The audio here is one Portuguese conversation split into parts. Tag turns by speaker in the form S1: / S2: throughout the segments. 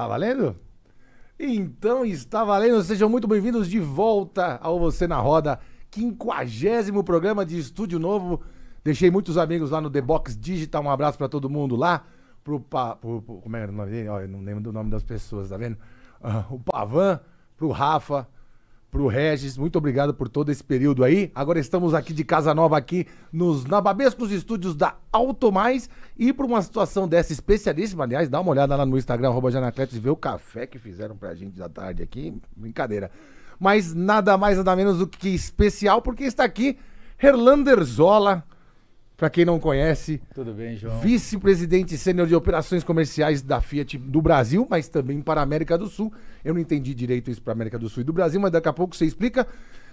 S1: Tá valendo? Então está valendo, sejam muito bem-vindos de volta ao Você na Roda, quinquagésimo programa de estúdio novo. Deixei muitos amigos lá no The Box Digital, um abraço para todo mundo lá. Pro, pa, pro, pro como era é o nome dele? não lembro do nome das pessoas, tá vendo? Uh, o Pavan, pro Rafa, pro Regis, muito obrigado por todo esse período aí. Agora estamos aqui de casa nova aqui nos Nababescos Estúdios da Auto Mais e para uma situação dessa especialíssima, aliás, dá uma olhada lá no Instagram arroba Janacletos e vê o café que fizeram pra gente da tarde aqui, brincadeira. Mas nada mais nada menos do que especial porque está aqui Herlander Zola, para quem não conhece,
S2: tudo bem, João?
S1: Vice-presidente sênior de operações comerciais da Fiat do Brasil, mas também para a América do Sul. Eu não entendi direito isso para a América do Sul e do Brasil, mas daqui a pouco você explica.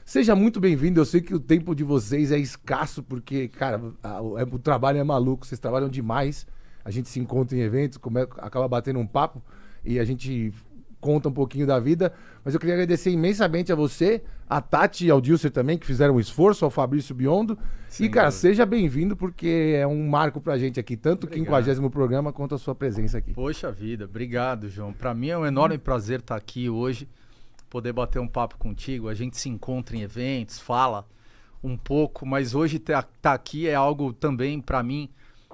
S1: Seja muito bem-vindo. Eu sei que o tempo de vocês é escasso porque, cara, a, o, é, o trabalho é maluco. Vocês trabalham demais. A gente se encontra em eventos, acaba batendo um papo e a gente conta um pouquinho da vida. Mas eu queria agradecer imensamente a você a Tati e ao Dilcer também, que fizeram um esforço, ao Fabrício Biondo. Sim, e, cara, seja bem-vindo, porque é um marco pra gente aqui, tanto o 50 programa quanto a sua presença aqui.
S2: Poxa vida, obrigado, João. Para mim é um enorme prazer estar aqui hoje, poder bater um papo contigo. A gente se encontra em eventos, fala um pouco, mas hoje estar tá aqui é algo também, para mim,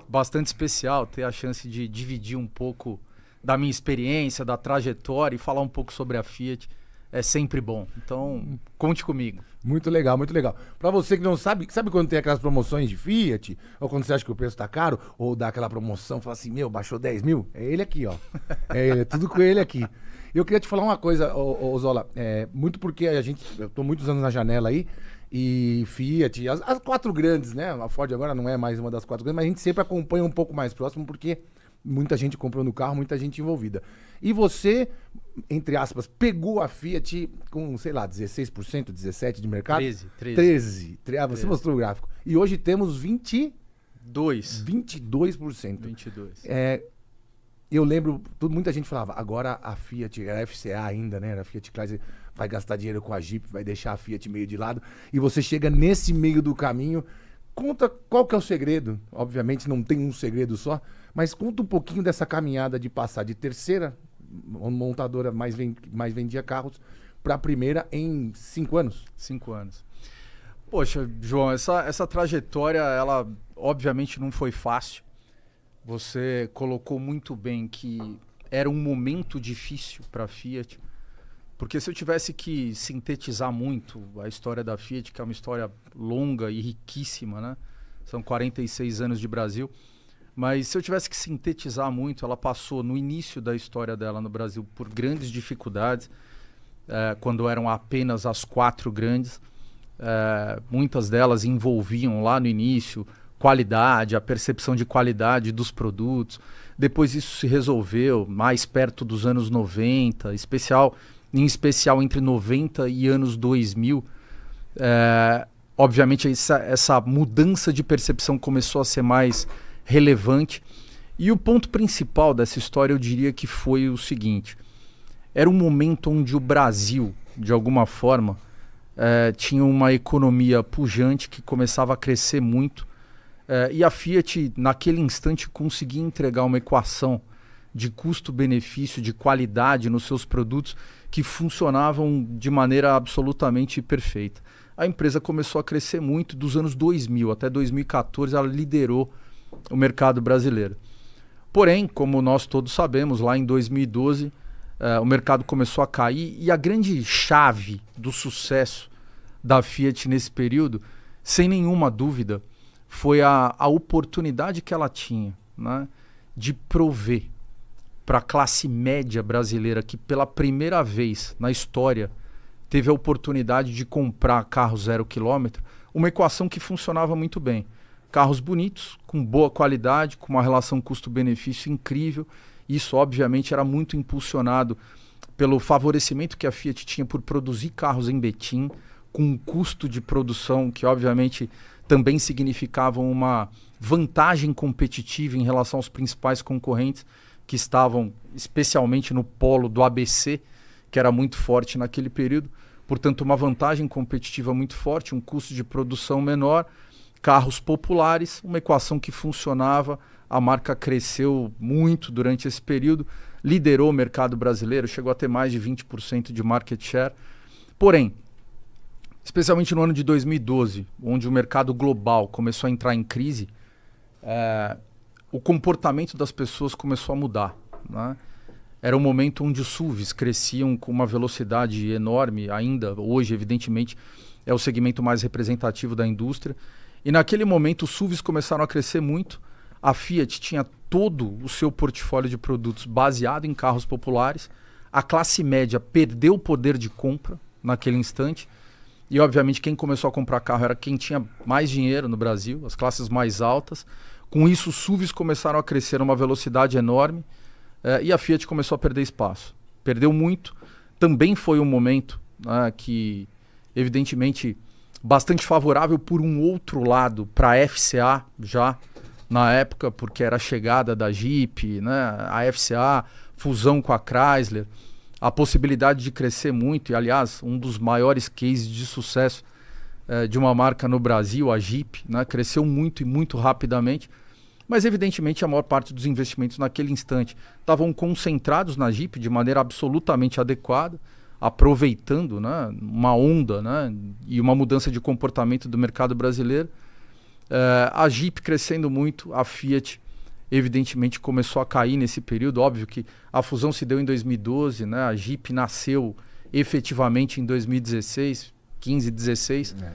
S2: bastante especial, ter a chance de dividir um pouco da minha experiência, da trajetória e falar um pouco sobre a Fiat
S1: é sempre bom. Então, conte comigo. Muito legal, muito legal. Para você que não sabe, sabe quando tem aquelas promoções de Fiat? Ou quando você acha que o preço tá caro? Ou dá aquela promoção, fala assim, meu, baixou 10 mil? É ele aqui, ó. É ele, é tudo com ele aqui. Eu queria te falar uma coisa, ô, ô Zola. É, muito porque a gente... Eu tô muitos anos na janela aí. E Fiat, as, as quatro grandes, né? A Ford agora não é mais uma das quatro grandes, mas a gente sempre acompanha um pouco mais próximo porque muita gente comprando no carro, muita gente envolvida. E você, entre aspas, pegou a Fiat com, sei lá, 16%, 17% de mercado? 13, 13. 13. 13. Ah, você 13. mostrou o gráfico. E hoje temos 20... 2. 22%. 22. É, eu lembro, tudo, muita gente falava, agora a Fiat, era FCA ainda, né? Era a Fiat Chrysler, vai gastar dinheiro com a Jeep, vai deixar a Fiat meio de lado. E você chega nesse meio do caminho. Conta qual que é o segredo. Obviamente não tem um segredo só, mas conta um pouquinho dessa caminhada de passar de terceira montadora mais, ven mais vendia carros para a primeira em cinco anos? Cinco anos. Poxa, João, essa,
S2: essa trajetória, ela obviamente não foi fácil. Você colocou muito bem que era um momento difícil para a Fiat, porque se eu tivesse que sintetizar muito a história da Fiat, que é uma história longa e riquíssima, né? São 46 anos de Brasil. Mas se eu tivesse que sintetizar muito, ela passou no início da história dela no Brasil por grandes dificuldades, é, quando eram apenas as quatro grandes. É, muitas delas envolviam lá no início qualidade, a percepção de qualidade dos produtos. Depois isso se resolveu mais perto dos anos 90, especial, em especial entre 90 e anos 2000. É, eh, obviamente essa, essa mudança de percepção começou a ser mais relevante. E o ponto principal dessa história eu diria que foi o seguinte: era um momento onde o Brasil, de alguma forma, é, tinha uma economia pujante que começava a crescer muito. É, e a Fiat, naquele instante, conseguia entregar uma equação de custo-benefício, de qualidade nos seus produtos que funcionavam de maneira absolutamente perfeita. A empresa começou a crescer muito dos anos 2000 até 2014, ela liderou o mercado brasileiro. Porém, como nós todos sabemos, lá em 2012 uh, eh, o mercado começou a cair e a grande chave do sucesso da Fiat nesse período, sem nenhuma dúvida, foi a, a oportunidade que ela tinha né, de prover para a classe média brasileira que pela primeira vez na história teve a oportunidade de comprar carro zero quilômetro, uma equação que funcionava muito bem carros bonitos, com boa qualidade, com uma relação custo-benefício incrível. Isso, obviamente, era muito impulsionado pelo favorecimento que a Fiat tinha por produzir carros em Betim, com um custo de produção que, obviamente, também significava uma vantagem competitiva em relação aos principais concorrentes que estavam especialmente no polo do ABC, que era muito forte naquele período. Portanto, uma vantagem competitiva muito forte, um custo de produção menor carros populares, uma equação que funcionava. A marca cresceu muito durante esse período, liderou o mercado brasileiro, chegou a ter mais de 20% de market share. Porém, especialmente no ano de 2012, onde o mercado global começou a entrar em crise, é, o comportamento das pessoas começou a mudar. Né? Era um momento onde os SUVs cresciam com uma velocidade enorme, ainda hoje, evidentemente, é o segmento mais representativo da indústria, e naquele momento os SUVs começaram a crescer muito. A Fiat tinha todo o seu portfólio de produtos baseado em carros populares. A classe média perdeu o poder de compra naquele instante. E obviamente quem começou a comprar carro era quem tinha mais dinheiro no Brasil, as classes mais altas. Com isso, os SUVs começaram a crescer a uma velocidade enorme eh, e a Fiat começou a perder espaço. Perdeu muito. Também foi um momento né, que, evidentemente, bastante favorável por um outro lado para a FCA já na época, porque era a chegada da Jeep, né? a FCA, fusão com a Chrysler, a possibilidade de crescer muito, e aliás, um dos maiores cases de sucesso eh, de uma marca no Brasil, a Jeep, né? cresceu muito e muito rapidamente. Mas, evidentemente, a maior parte dos investimentos naquele instante estavam concentrados na Jeep de maneira absolutamente adequada aproveitando né, uma onda né, e uma mudança de comportamento do mercado brasileiro. Uh, a Jeep crescendo muito, a Fiat evidentemente começou a cair nesse período. Óbvio que a fusão se deu em 2012, né? a Jeep nasceu efetivamente em 2016, 15, 16. É.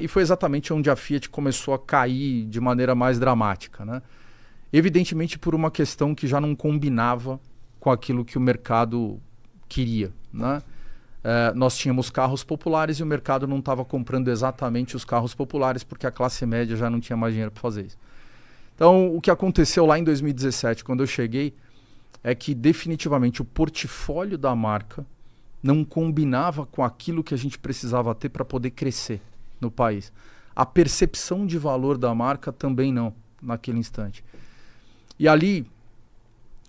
S2: Uh, e foi exatamente onde a Fiat começou a cair de maneira mais dramática. Né? Evidentemente por uma questão que já não combinava com aquilo que o mercado queria. Né? É, nós tínhamos carros populares e o mercado não estava comprando exatamente os carros populares porque a classe média já não tinha mais dinheiro para fazer isso. Então, o que aconteceu lá em 2017, quando eu cheguei, é que definitivamente o portfólio da marca não combinava com aquilo que a gente precisava ter para poder crescer no país. A percepção de valor da marca também não, naquele instante. E ali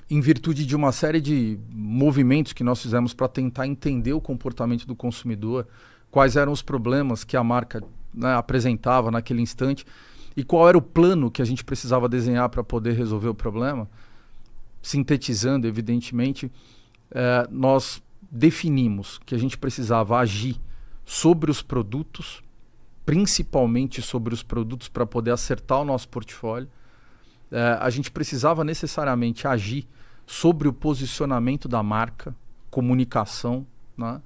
S2: em virtude de uma série de movimentos que nós fizemos para tentar entender o comportamento do consumidor, quais eram os problemas que a marca né, apresentava naquele instante e qual era o plano que a gente precisava desenhar para poder resolver o problema, sintetizando, evidentemente, eh, nós definimos que a gente precisava agir sobre os produtos, principalmente sobre os produtos para poder acertar o nosso portfólio. Eh, a gente precisava necessariamente agir sobre o posicionamento da marca, comunicação, né?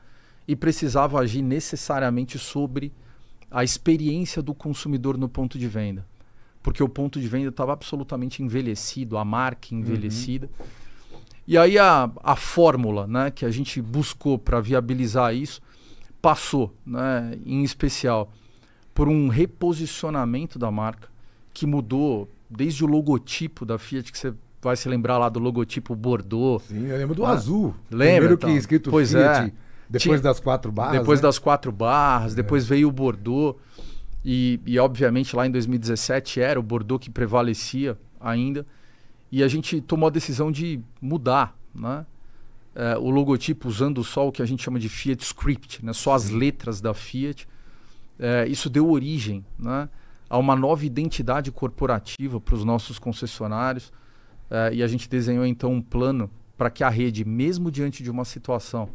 S2: e precisava agir necessariamente sobre a experiência do consumidor no ponto de venda. Porque o ponto de venda estava absolutamente envelhecido, a marca uhum. envelhecida. Uhum. E aí a, a fórmula né, que a gente buscou para viabilizar isso passou, né, em especial, por um reposicionamento da marca que mudou desde o logotipo da Fiat que você vai se lembrar lá do logotipo Bordeaux. Sim, eu lembro do ah, azul. Lembra? Primeiro então? que escrito pois Fiat, é. depois das quatro barras. Depois né? das quatro barras, é. depois é. veio o Bordeaux. E, e, obviamente lá em 2017 era o Bordeaux que prevalecia ainda. E a gente tomou a decisão de mudar né? É, o logotipo usando só o que a gente chama de Fiat Script, né? só as letras da Fiat. É, isso deu origem né? a uma nova identidade corporativa para os nossos concessionários Uh, e a gente desenhou então um plano para que a rede, mesmo diante de uma situação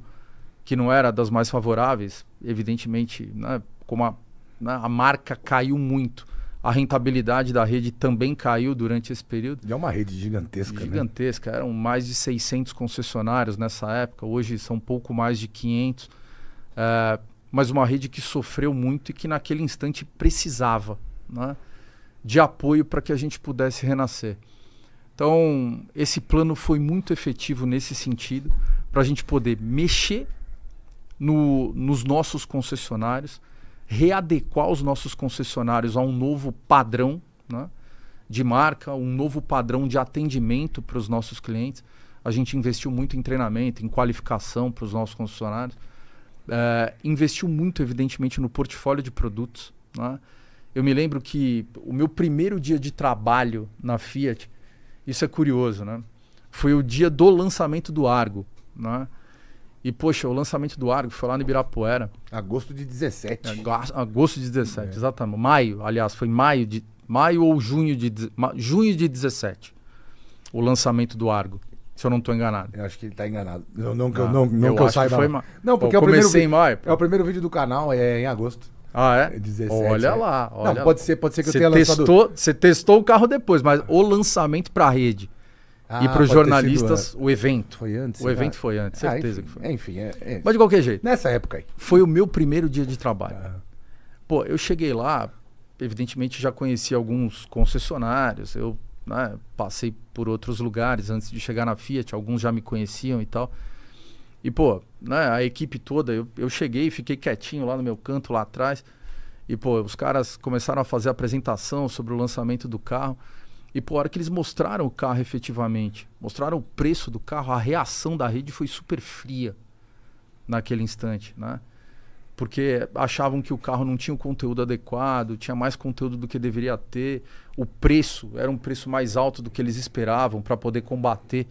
S2: que não era das mais favoráveis, evidentemente, né, como a, né, a marca caiu muito, a rentabilidade da rede também caiu durante esse período. E é uma rede gigantesca, né? Gigantesca. Né? Eram mais de 600 concessionários nessa época. Hoje são pouco mais de 500. Uh, eh, mas uma rede que sofreu muito e que naquele instante precisava né, de apoio para que a gente pudesse renascer. Então, esse plano foi muito efetivo nesse sentido, para a gente poder mexer no, nos nossos concessionários, readequar os nossos concessionários a um novo padrão né, de marca, um novo padrão de atendimento para os nossos clientes. A gente investiu muito em treinamento, em qualificação para os nossos concessionários. É, investiu muito, evidentemente, no portfólio de produtos. Né? Eu me lembro que o meu primeiro dia de trabalho na Fiat, isso é curioso, né? Foi o dia do lançamento do Argo, né? E, poxa, o lançamento do Argo foi lá no Ibirapuera. Agosto de 17. É, agosto de 17, é. exatamente. Maio, aliás, foi maio de maio ou junho de junho de 17. O lançamento
S1: do Argo. Se eu não estou enganado. Eu acho que ele está enganado. Não, não, ah, não, não eu, eu saiba. Foi, não, porque eu é o primeiro. Em maio, é o primeiro vídeo do canal, é em agosto. Ah, é? 17, é, olha é. lá. Olha não, pode ser, pode ser que você eu tenha testou,
S2: lançado... Você testou o carro depois, mas o lançamento para a rede ah, e para os jornalistas, o evento. Foi antes. O evento foi antes, ah, certeza enfim, que foi. Enfim, é, é, Mas de qualquer jeito. Nessa época aí. Foi o meu primeiro dia de trabalho. Ah. Pô, eu cheguei lá, evidentemente já conheci alguns concessionários, eu né, passei por outros lugares antes de chegar na Fiat, alguns já me conheciam e tal. E, pô, né, a equipe toda, eu, eu cheguei, fiquei quietinho lá no meu canto, lá atrás. E, pô, os caras começaram a fazer a apresentação sobre o lançamento do carro. E, pô, a hora que eles mostraram o carro efetivamente, mostraram o preço do carro, a reação da rede foi super fria naquele instante, né? Porque achavam que o carro não tinha o conteúdo adequado, tinha mais conteúdo do que deveria ter, o preço era um preço mais alto do que eles esperavam para poder combater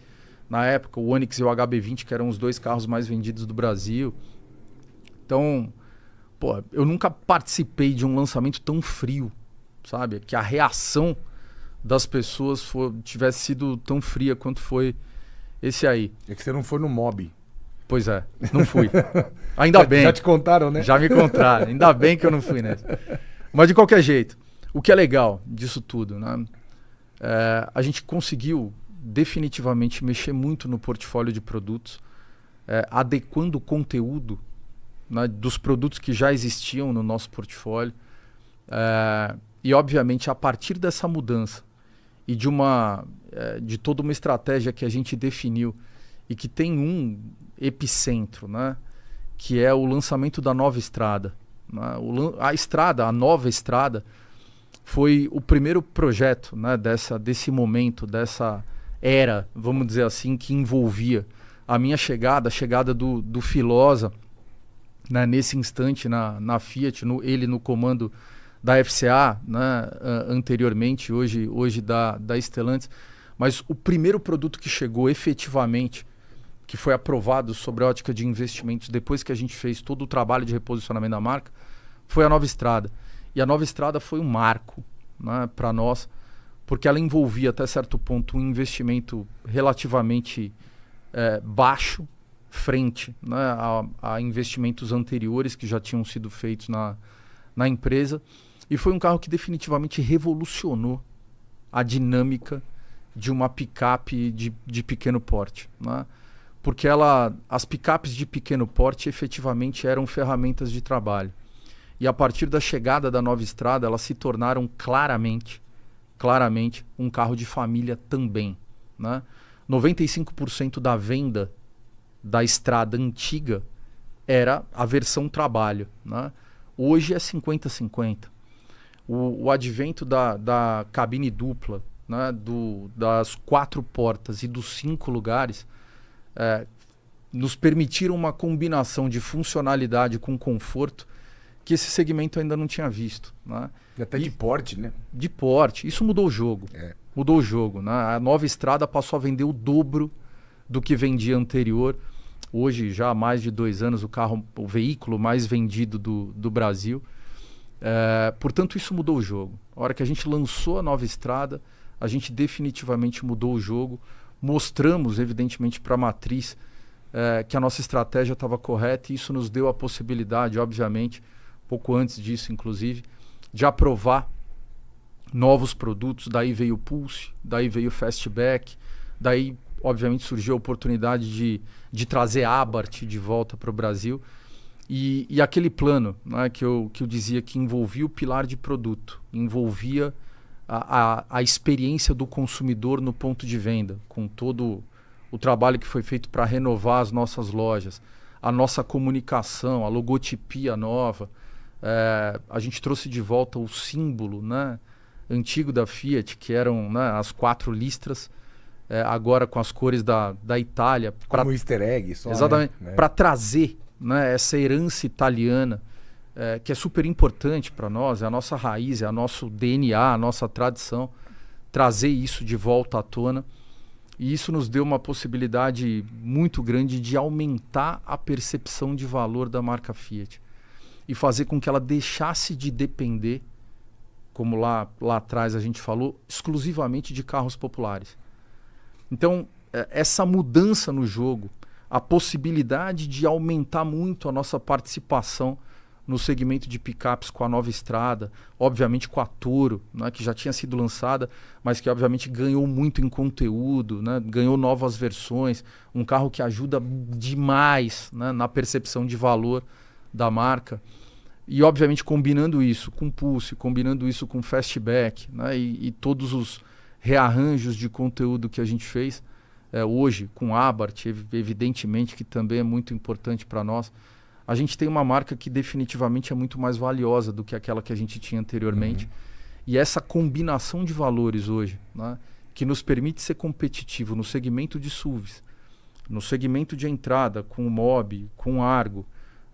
S2: na época, o Onix e o HB20, que eram os dois carros mais vendidos do Brasil. Então, pô, eu nunca participei de um lançamento tão frio, sabe? Que a reação das pessoas for, tivesse sido tão fria quanto foi esse aí. É que você não foi no mob. Pois é, não fui. Ainda bem. Já te contaram, né? Já me contaram. Ainda bem que eu não fui nessa. Mas de qualquer jeito, o que é legal disso tudo, né? É, a gente conseguiu definitivamente mexer muito no portfólio de produtos, é, adequando o conteúdo né, dos produtos que já existiam no nosso portfólio. É, e, obviamente, a partir dessa mudança e de, uma, é, de toda uma estratégia que a gente definiu e que tem um epicentro, né, que é o lançamento da nova estrada. Né? O, a estrada, a nova estrada, foi o primeiro projeto né, dessa, desse momento, dessa era, vamos dizer assim, que envolvia a minha chegada, a chegada do, do Filosa, né, nesse instante na, na Fiat, no, ele no comando da FCA, né, anteriormente, hoje, hoje da, da Stellantis. Mas o primeiro produto que chegou efetivamente, que foi aprovado sobre a ótica de investimentos, depois que a gente fez todo o trabalho de reposicionamento da marca, foi a Nova Estrada. E a Nova Estrada foi um marco né, para nós porque ela envolvia até certo ponto um investimento relativamente é, baixo frente né, a, a, investimentos anteriores que já tinham sido feitos na, na empresa. E foi um carro que definitivamente revolucionou a dinâmica de uma picape de, de pequeno porte. Né? Porque ela, as picapes de pequeno porte efetivamente eram ferramentas de trabalho. E a partir da chegada da nova estrada, elas se tornaram claramente claramente um carro de família também. Né? 95% da venda da estrada antiga era a versão trabalho. Né? Hoje é 50-50. O, o, advento da, da cabine dupla, né? do, das quatro portas e dos cinco lugares, é, nos permitiram uma combinação de funcionalidade com conforto que esse segmento ainda não tinha visto. Né? até e, de porte, né? De porte. Isso mudou o jogo. É. Mudou o jogo. Né? A nova estrada passou a vender o dobro do que vendia anterior. Hoje, já há mais de dois anos, o carro, o veículo mais vendido do, do Brasil. É, portanto, isso mudou o jogo. A hora que a gente lançou a nova estrada, a gente definitivamente mudou o jogo. Mostramos, evidentemente, para a matriz é, que a nossa estratégia estava correta e isso nos deu a possibilidade, obviamente, pouco antes disso, inclusive, de aprovar novos produtos. Daí veio o Pulse, daí veio o Fastback, daí, obviamente, surgiu a oportunidade de, de trazer a Abart de volta para o Brasil. E, e, aquele plano né, que, eu, que eu dizia que envolvia o pilar de produto, envolvia a, a, a experiência do consumidor no ponto de venda, com todo o trabalho que foi feito para renovar as nossas lojas, a nossa comunicação, a logotipia nova é, a gente trouxe de volta o símbolo né, antigo da Fiat, que eram né, as quatro listras, é, agora com as cores da, da Itália. Pra, Como easter egg, só. Né? Exatamente. Né? Para trazer né, essa herança italiana, é, que é super importante para nós, é a nossa raiz, é o nosso DNA, a nossa tradição, trazer isso de volta à tona. E isso nos deu uma possibilidade muito grande de aumentar a percepção de valor da marca Fiat e fazer com que ela deixasse de depender, como lá, lá atrás a gente falou, exclusivamente de carros populares. Então, é, essa mudança no jogo, a possibilidade de aumentar muito a nossa participação no segmento de picapes com a nova estrada, obviamente com a Toro, né, que já tinha sido lançada, mas que obviamente ganhou muito em conteúdo, né, ganhou novas versões, um carro que ajuda demais né, na percepção de valor da marca. E, obviamente, combinando isso com pulse, combinando isso com fastback né? e, e todos os rearranjos de conteúdo que a gente fez é, hoje com Abart, evidentemente, que também é muito importante para nós. A gente tem uma marca que definitivamente é muito mais valiosa do que aquela que a gente tinha anteriormente. Uhum. E essa combinação de valores hoje, né? que nos permite ser competitivo no segmento de SUVs, no segmento de entrada com o Mob, com o Argo,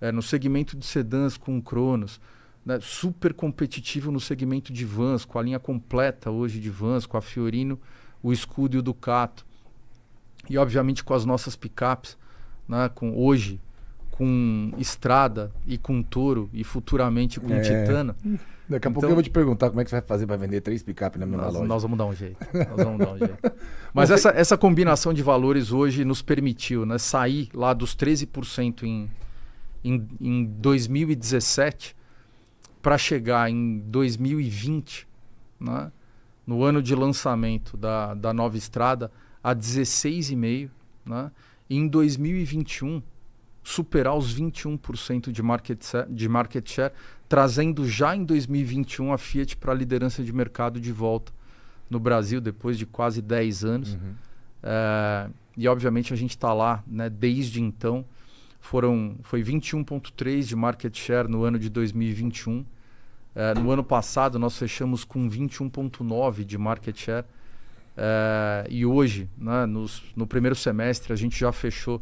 S2: é, no segmento de sedãs com Cronos, né, super competitivo no segmento de vans, com a linha completa hoje de vans, com a Fiorino, o Escudo e o Ducato. E obviamente com as nossas picapes, né, com hoje com Estrada e com Toro e futuramente com é. Titana. Daqui a então, pouco eu vou te
S1: perguntar como é que você vai fazer para vender três picapes na mesma nós, loja. Nós vamos dar um jeito. Nós vamos dar um jeito. Mas essa,
S2: essa combinação de valores hoje nos permitiu né, sair lá dos 13% em, em, em 2017 para chegar em 2020, né, no ano de lançamento da, da nova estrada, a 16,5%, né, e em 2021 superar os 21% de market, share, de market share, trazendo já em 2021 a Fiat para a liderança de mercado de volta no Brasil, depois de quase 10 anos. Uhum. É, e obviamente a gente está lá né, desde então foram foi 21.3 de market share no ano de 2021. Eh, no ano passado nós fechamos com 21.9 de market share. Eh, e hoje, né, nos, no primeiro semestre, a gente já fechou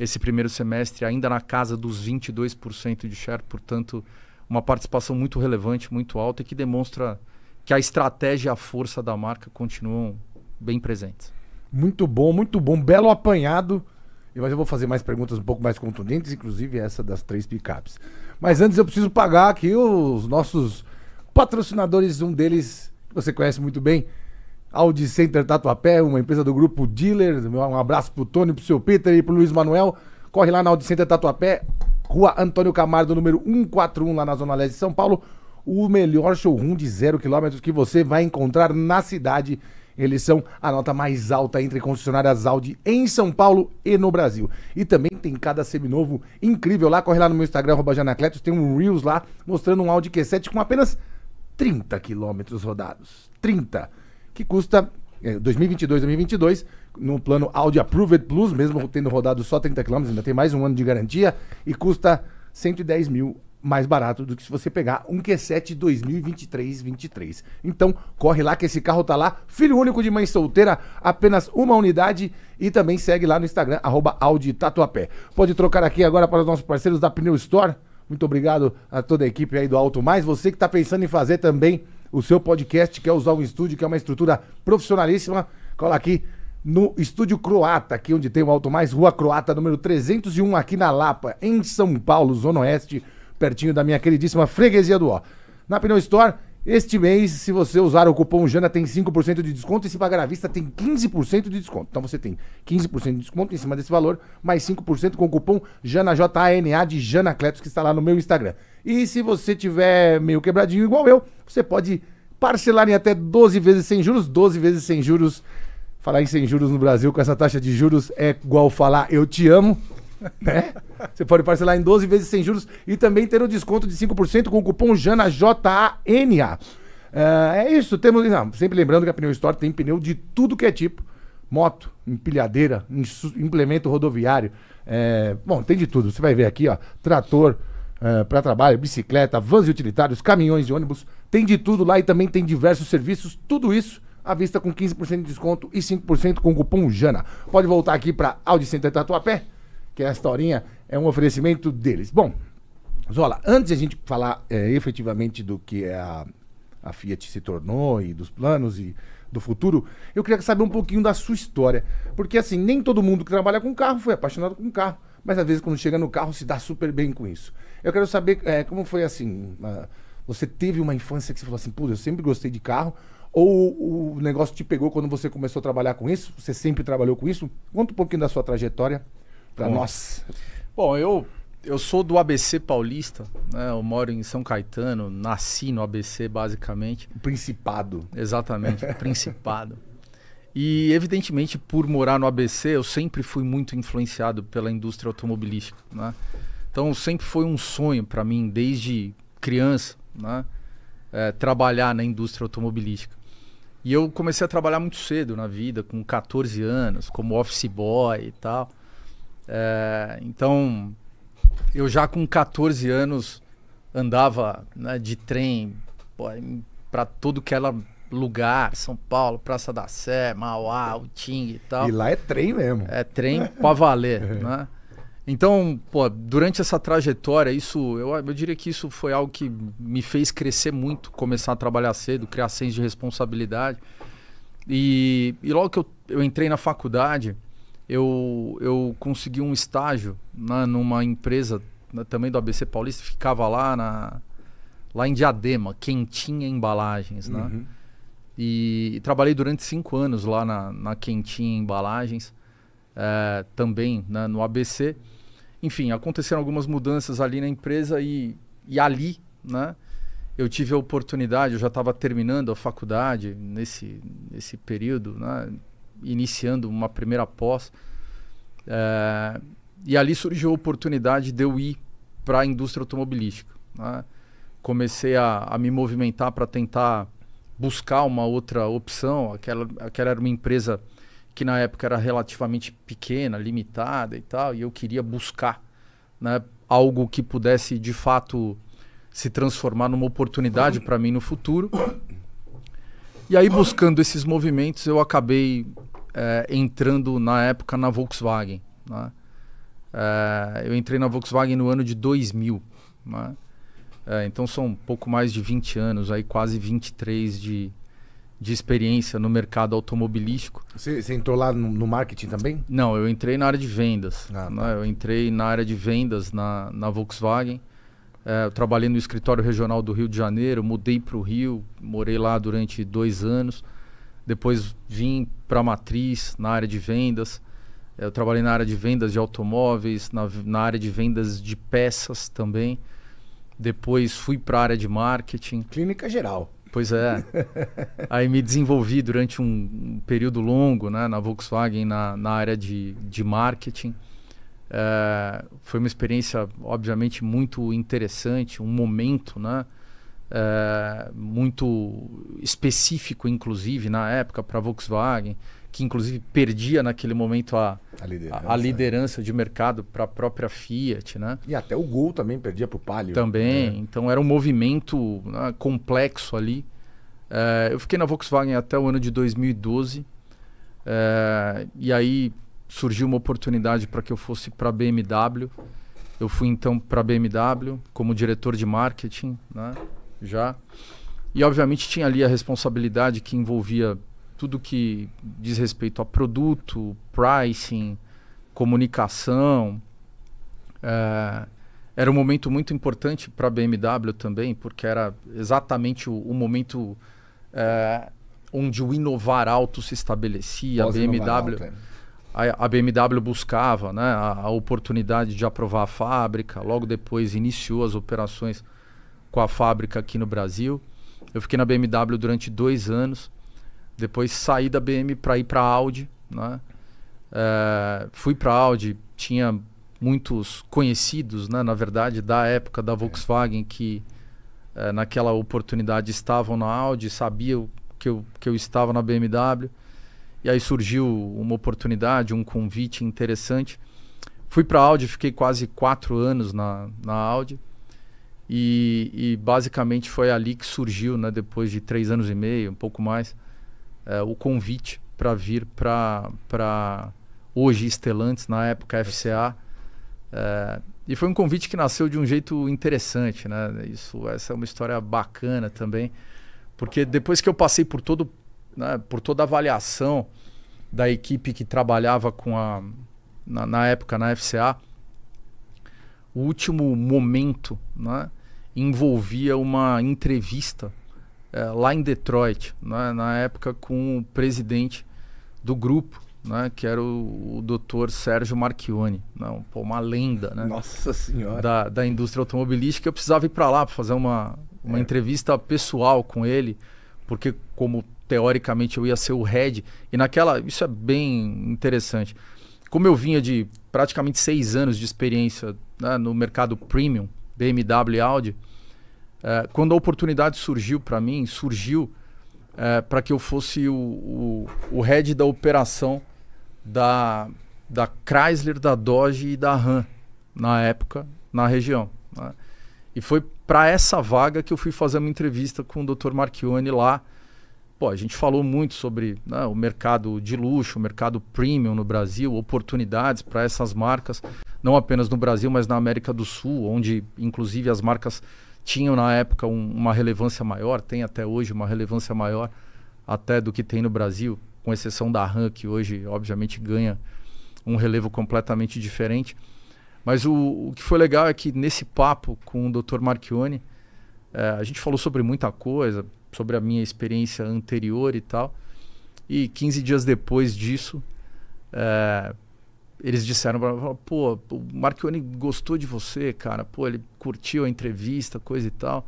S2: esse primeiro semestre ainda na casa dos 22% de share, portanto, uma participação muito relevante, muito alta e que demonstra que a estratégia e a força da marca continuam bem presentes.
S1: Muito bom, muito bom. Belo apanhado mas eu vou fazer mais perguntas um pouco mais contundentes, inclusive essa das três picapes. Mas antes eu preciso pagar aqui os nossos patrocinadores, um deles que você conhece muito bem, Audi Center Tatuapé, uma empresa do grupo Dealer. Um abraço pro Tony, pro seu Peter e pro Luiz Manuel. Corre lá na Audi Center Tatuapé, Rua Antônio Camargo, número 141, lá na Zona Leste de São Paulo. O melhor showroom de zero quilômetros que você vai encontrar na cidade eles são a nota mais alta entre concessionárias Audi em São Paulo e no Brasil. E também tem cada seminovo incrível lá. Corre lá no meu Instagram, Janacletos, tem um Reels lá mostrando um Audi Q7 com apenas 30 quilômetros rodados. 30. Que custa é, 2022, 2022, no plano Audi Approved Plus, mesmo tendo rodado só 30 quilômetros, ainda tem mais um ano de garantia, e custa 110 mil mais barato do que se você pegar um Q7 2023-23. Então, corre lá que esse carro tá lá. Filho único de mãe solteira, apenas uma unidade. E também segue lá no Instagram, arroba Audi Tatuapé. Pode trocar aqui agora para os nossos parceiros da Pneu Store. Muito obrigado a toda a equipe aí do Alto Mais. Você que está pensando em fazer também o seu podcast, quer usar um estúdio, que é uma estrutura profissionalíssima, cola aqui no Estúdio Croata, aqui onde tem o Alto Mais, Rua Croata, número 301, aqui na Lapa, em São Paulo, Zona Oeste pertinho da minha queridíssima freguesia do Ó. Na Pneu Store, este mês, se você usar o cupom JANA, tem 5% de desconto e se pagar à vista, tem 15% de desconto. Então você tem 15% de desconto em cima desse valor, mais 5% com o cupom JANA, J-A-N-A, de Jana Cletos, que está lá no meu Instagram. E se você tiver meio quebradinho igual eu, você pode parcelar em até 12 vezes sem juros, 12 vezes sem juros. Falar em sem juros no Brasil com essa taxa de juros é igual falar eu te amo. né? Você pode parcelar em 12 vezes sem juros e também ter o um desconto de 5% com o cupom JANA, J-A-N-A. Uh, eh, é isso, temos. Não, sempre lembrando que a Pneu Store tem pneu de tudo que é tipo: moto, empilhadeira, implemento rodoviário. É, bom, tem de tudo. Você vai ver aqui, ó. Trator uh, eh, para trabalho, bicicleta, vans utilitários, caminhões e ônibus. Tem de tudo lá e também tem diversos serviços. Tudo isso à vista com 15% de desconto e 5% com o cupom JANA. Pode voltar aqui para Audi Center Tatuapé que essa é historinha é um oferecimento deles. Bom, Zola, antes de a gente falar é, efetivamente do que é a, a Fiat se tornou e dos planos e do futuro, eu queria saber um pouquinho da sua história. Porque, assim, nem todo mundo que trabalha com carro foi apaixonado com carro. Mas, às vezes, quando chega no carro, se dá super bem com isso. Eu quero saber é, como foi, assim, você teve uma infância que você falou assim, pô, eu sempre gostei de carro. Ou o negócio te pegou quando você começou a trabalhar com isso? Você sempre trabalhou com isso? Conta um pouquinho da sua trajetória para nós? Bom, eu eu sou
S2: do ABC paulista, né? Eu moro em São Caetano, nasci no ABC basicamente. Principado. Exatamente, Principado. E evidentemente, por morar no ABC, eu sempre fui muito influenciado pela indústria automobilística, né? Então sempre foi um sonho para mim desde criança, né? É, trabalhar na indústria automobilística. E eu comecei a trabalhar muito cedo na vida, com 14 anos, como office boy e tal. É, então, eu já com 14 anos andava né, de trem para todo que era lugar, São Paulo, Praça da Sé, Mauá, Uting e tal. E lá é trem mesmo. É trem pra valer, é. né? Então, pô, durante essa trajetória, isso, eu, eu diria que isso foi algo que me fez crescer muito, começar a trabalhar cedo, criar senso de responsabilidade. E, e logo que eu, eu entrei na faculdade, eu, eu consegui um estágio na, né, numa empresa né, também do ABC Paulista, ficava lá na lá em Diadema, Quentinha Embalagens, né? Uhum. E, e, trabalhei durante cinco anos lá na, na Quentinha Embalagens, é, também né, no ABC. Enfim, aconteceram algumas mudanças ali na empresa e, e ali, né? eu tive a oportunidade, eu já estava terminando a faculdade nesse, nesse período, né? iniciando uma primeira pós. É, e ali surgiu a oportunidade de eu ir para a indústria automobilística. Né? Comecei a, a, me movimentar para tentar buscar uma outra opção. Aquela, aquela era uma empresa que na época era relativamente pequena, limitada e tal, e eu queria buscar né, algo que pudesse de fato se transformar numa oportunidade para mim no futuro. E aí, buscando esses movimentos, eu acabei é, entrando na época na Volkswagen. Né? É, eu entrei na Volkswagen no ano de 2000. Né? É, então são um pouco mais de 20 anos, aí quase 23 de, de experiência no mercado automobilístico. Você, você entrou lá no, no, marketing também? Não, eu entrei na área de vendas. Ah, tá. né? Eu entrei na área de vendas na, na Volkswagen. É, eu trabalhei no escritório regional do Rio de Janeiro, mudei para o Rio, morei lá durante dois anos. Depois vim para a matriz na área de vendas. Eu trabalhei na área de vendas de automóveis, na, na área de vendas de peças também. Depois fui para a área de marketing. Clínica geral. Pois é. Aí me desenvolvi durante um período longo né, na Volkswagen, na, na área de, de marketing. É, foi uma experiência, obviamente, muito interessante, um momento, né? Eh, muito específico, inclusive, na época, para a Volkswagen, que inclusive perdia naquele momento a, a liderança, a, liderança é. de mercado para a própria Fiat. Né? E até o Gol
S1: também perdia para o Palio. Também, né?
S2: então era um movimento né, complexo ali. É, eu fiquei na Volkswagen até o ano de 2012, eh, e aí surgiu uma oportunidade para que eu fosse para a BMW. Eu fui então para a BMW como diretor de marketing, né? já. E obviamente tinha ali a responsabilidade que envolvia tudo que diz respeito a produto, pricing, comunicação. É, era um momento muito importante para a BMW também, porque era exatamente o, o momento é, onde o inovar alto se estabelecia. a BMW, é. a, a, BMW buscava né, a, a oportunidade de aprovar a fábrica, logo depois iniciou as operações com a fábrica aqui no Brasil. Eu fiquei na BMW durante dois anos. Depois saí da BMW para ir para a Audi. Né? É, fui para a Audi, tinha muitos conhecidos, né, na verdade, da época da Volkswagen que é, naquela oportunidade estavam na Audi, sabiam que eu, que eu estava na BMW. E aí surgiu uma oportunidade, um convite interessante. Fui para a Audi, fiquei quase quatro anos na, na Audi. E, e, basicamente foi ali que surgiu, né, depois de três anos e meio, um pouco mais, é, o convite para vir para hoje Estelantes, na época FCA. É, e foi um convite que nasceu de um jeito interessante, né? Isso, essa é uma história bacana também, porque depois que eu passei por todo, né, por toda a avaliação da equipe que trabalhava com a na, na época na FCA, o último momento, né? envolvia uma entrevista é, lá em Detroit, né, na época com o presidente do grupo, né, que era o, o Dr. Sérgio Marchione, né, pô, uma lenda, né? Nossa senhora. Da, da indústria automobilística, eu precisava ir para lá para fazer uma, uma é. entrevista pessoal com ele, porque como teoricamente eu ia ser o head e naquela isso é bem interessante. Como eu vinha de praticamente seis anos de experiência né, no mercado premium, BMW Audi, é, quando a oportunidade surgiu para mim, surgiu é, para que eu fosse o, o, o, head da operação da, da Chrysler, da Dodge e da Ram, na época, na região. Né? E foi para essa vaga que eu fui fazer uma entrevista com o Dr. Marchione lá Pô, a gente falou muito sobre né, o mercado de luxo, o mercado premium no Brasil, oportunidades para essas marcas, não apenas no Brasil, mas na América do Sul, onde inclusive as marcas tinham na época um, uma relevância maior, tem até hoje uma relevância maior até do que tem no Brasil, com exceção da RAM, que hoje obviamente ganha um relevo completamente diferente. Mas o, o que foi legal é que nesse papo com o Dr. Marchione, eh, é, a gente falou sobre muita coisa, sobre a minha experiência anterior e tal. E 15 dias depois disso, é, eles disseram para mim, pô, o Marchione gostou de você, cara. Pô, ele curtiu a entrevista, coisa e tal.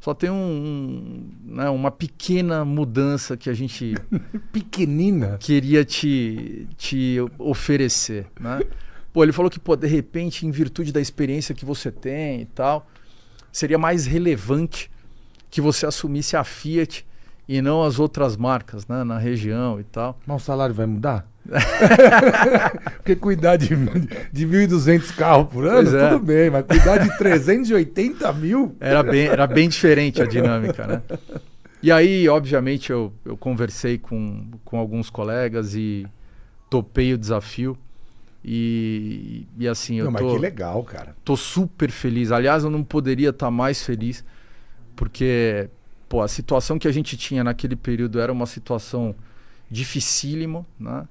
S2: Só tem um, um né, uma pequena mudança que a gente... Pequenina? Queria te, te oferecer, né? Pô, ele falou que, pô, de repente, em virtude da experiência que você tem e tal, seria mais relevante que você assumisse a Fiat e não as outras marcas né, na região e tal. Mas o salário vai mudar?
S1: Porque cuidar de, de 1.200 carros por ano, é. tudo bem, mas cuidar de 380 mil. Era bem, era bem diferente a dinâmica, né? E aí,
S2: obviamente, eu, eu conversei com, com alguns colegas e topei o desafio. E, e assim, eu não, tô, mas que legal, cara. Tô super feliz. Aliás, eu não poderia estar tá mais feliz porque, pô, a situação que a gente tinha naquele período era uma situação dificílima, né?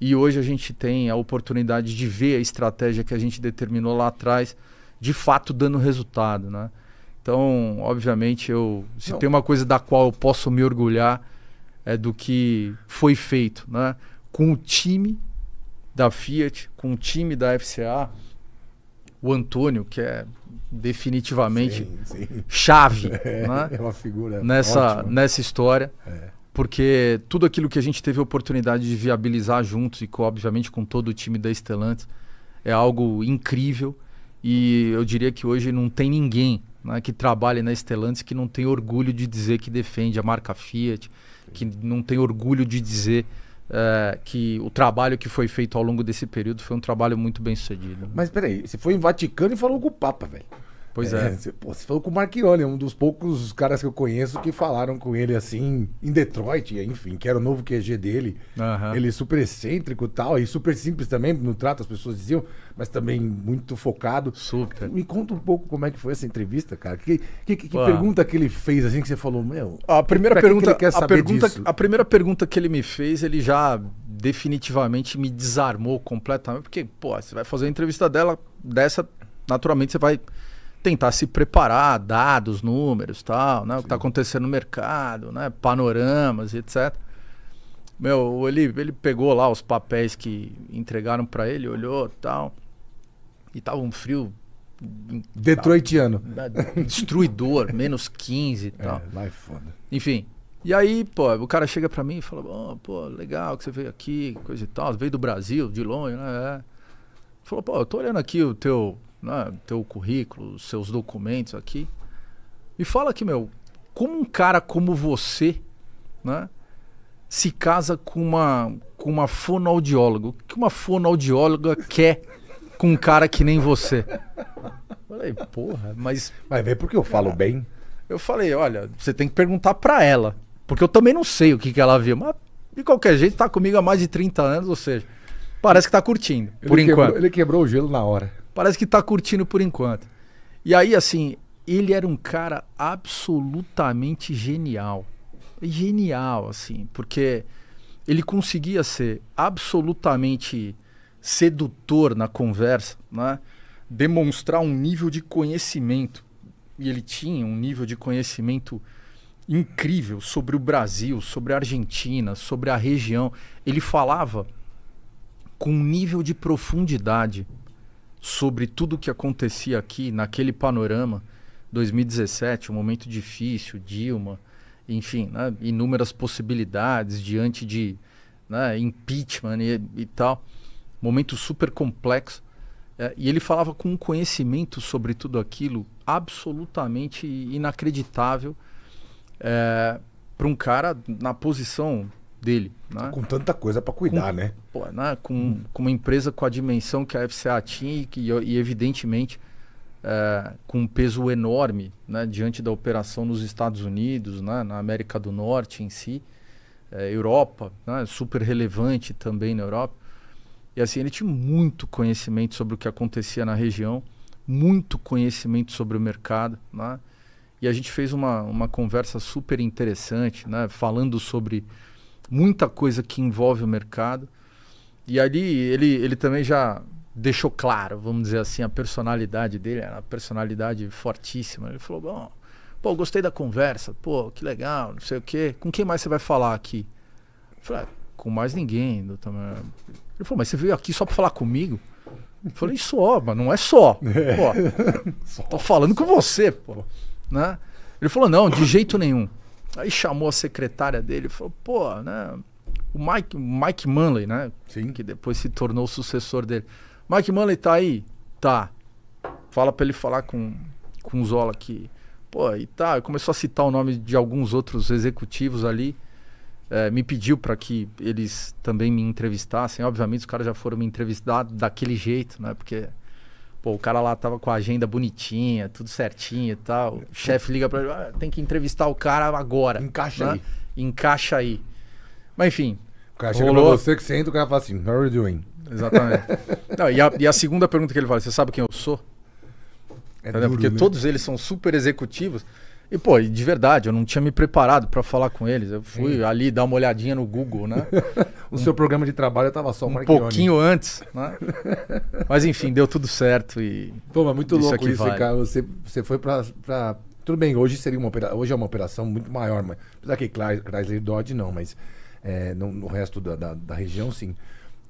S2: E hoje a gente tem a oportunidade de ver a estratégia que a gente determinou lá atrás, de fato dando resultado, né? Então, obviamente, eu se Não. tem uma coisa da qual eu posso me orgulhar é do que foi feito, né? Com o time da Fiat, com o time da FCA, o Antônio, que é definitivamente sim, sim. chave é, né? é uma figura nessa, nessa história. É. Porque tudo aquilo que a gente teve a oportunidade de viabilizar juntos e, com, obviamente, com todo o time da Estelantes, é algo incrível. E eu diria que hoje não tem ninguém né, que trabalhe na Estelantes que não tem orgulho de dizer que defende a marca Fiat, que não tem orgulho de dizer é, que o trabalho que foi feito ao longo desse período foi um trabalho muito bem sucedido.
S1: Mas peraí, você foi em Vaticano e falou com o Papa, velho. Pois é, é. Você, pô, você, falou com o Marchione, é um dos poucos caras que eu conheço que falaram com ele assim, em Detroit, enfim, que era o novo QG dele. Uhum. Ele é super excêntrico e tal, e super simples também, no trato as pessoas diziam, mas também muito focado. Super. Me conta um pouco como é que foi essa entrevista, cara. Que, que, que, que pergunta que ele fez, assim, que você falou, meu. A primeira pergunta. Que a, pergunta disso?
S2: a primeira pergunta que ele me fez, ele já definitivamente me desarmou completamente, porque, pô, você vai fazer a entrevista dela, dessa, naturalmente você vai tentar se preparar, dados, números, tal, né? Sim. O que está acontecendo no mercado, né? Panoramas, etc. Meu, ele, ele pegou lá os papéis que entregaram para ele, olhou, tal. E tava um frio
S1: detroitiano,
S2: destruidor, menos 15 e é, tal. É, lá é foda. Enfim. E aí, pô, o cara chega para mim e fala: oh, "Pô, legal que você veio aqui, coisa e tal, veio do Brasil, de longe, né?" É. Falou: "Pô, eu tô olhando aqui o teu né, teu currículo, seus documentos aqui. E fala aqui, meu, como um cara como você, né, se casa com uma com uma fonoaudióloga? O que uma fonoaudióloga quer com um cara que nem você? Eu falei, porra, mas vai ver porque eu falo cara, bem. Eu falei, olha, você tem que perguntar para ela, porque eu também não sei o que que ela viu, mas de qualquer jeito tá comigo há mais de 30 anos, ou seja, parece que tá curtindo, ele por quebrou, enquanto. Ele quebrou o gelo na hora. Parece que tá curtindo por enquanto. E aí, assim, ele era um cara absolutamente genial. Genial, assim, porque ele conseguia ser absolutamente sedutor na conversa, né? demonstrar um nível de conhecimento. E ele tinha um nível de conhecimento incrível sobre o Brasil, sobre a Argentina, sobre a região. Ele falava com um nível de profundidade sobre tudo o que acontecia aqui, naquele panorama, 2017, um momento difícil, Dilma, enfim, né, inúmeras possibilidades diante de né, impeachment e, e, tal, momento super complexo. É, e ele falava com um conhecimento sobre tudo aquilo absolutamente inacreditável é, para um cara na posição dele. Né? Com tanta coisa para cuidar, com, né? Pô, né? Com, com, uma empresa com a dimensão que a FCA tinha e, que, e evidentemente, é, com um peso enorme né? diante da operação nos Estados Unidos, né? na América do Norte em si, é, Europa, né, super relevante também na Europa. E assim, ele tinha muito conhecimento sobre o que acontecia na região, muito conhecimento sobre o mercado, né? E a gente fez uma, uma conversa super interessante, né? Falando sobre muita coisa que envolve o mercado. E ali ele, ele também já deixou claro, vamos dizer assim, a personalidade dele, era uma personalidade fortíssima. Ele falou: Bom, pô, gostei da conversa, pô, que legal, não sei o quê. Com quem mais você vai falar aqui? Eu falei: ah, Com mais ninguém, doutor. Ele falou: Mas você veio aqui só para falar comigo? Eu falei: Só, mas não é só. É. Pô, só, tô falando só. com você, pô. Né? Ele falou: Não, de jeito nenhum. Aí chamou a secretária dele e falou, pô, né? O Mike, Mike Manley, né? Sim. Que depois se tornou o sucessor dele. Mike Manley tá aí? Tá. Fala pra ele falar com, com o Zola aqui. Pô, e tá. Começou a citar o nome de alguns outros executivos ali. É, me pediu para que eles também me entrevistassem. Obviamente, os caras já foram me entrevistar daquele jeito, né? Porque Pô, o cara lá tava com a agenda bonitinha, tudo certinho e tal. O chefe liga pra ele, ah, tem que entrevistar o cara agora. Encaixa né? aí. Encaixa aí. Mas enfim. O cara chega rolou... pra você
S1: que você entra, o cara fala assim, how are you doing? Exatamente.
S2: Não, e, a, e, a, segunda pergunta que ele fala, você sabe quem eu sou? É duro, Porque né? todos eles são super executivos. E, pô, de verdade, eu não tinha me preparado para falar com eles. Eu fui Sim. ali dar uma olhadinha no Google, né? o um, seu programa de trabalho
S1: estava só um pouquinho antes, né?
S2: Mas, enfim, deu tudo certo e...
S1: Pô, mas muito isso louco isso, cara. Você, você foi para... Pra... Tudo bem, hoje seria uma hoje é uma operação muito maior, mas apesar que Chrysler Dodge não, mas é, no, no resto da, da, da região, sim.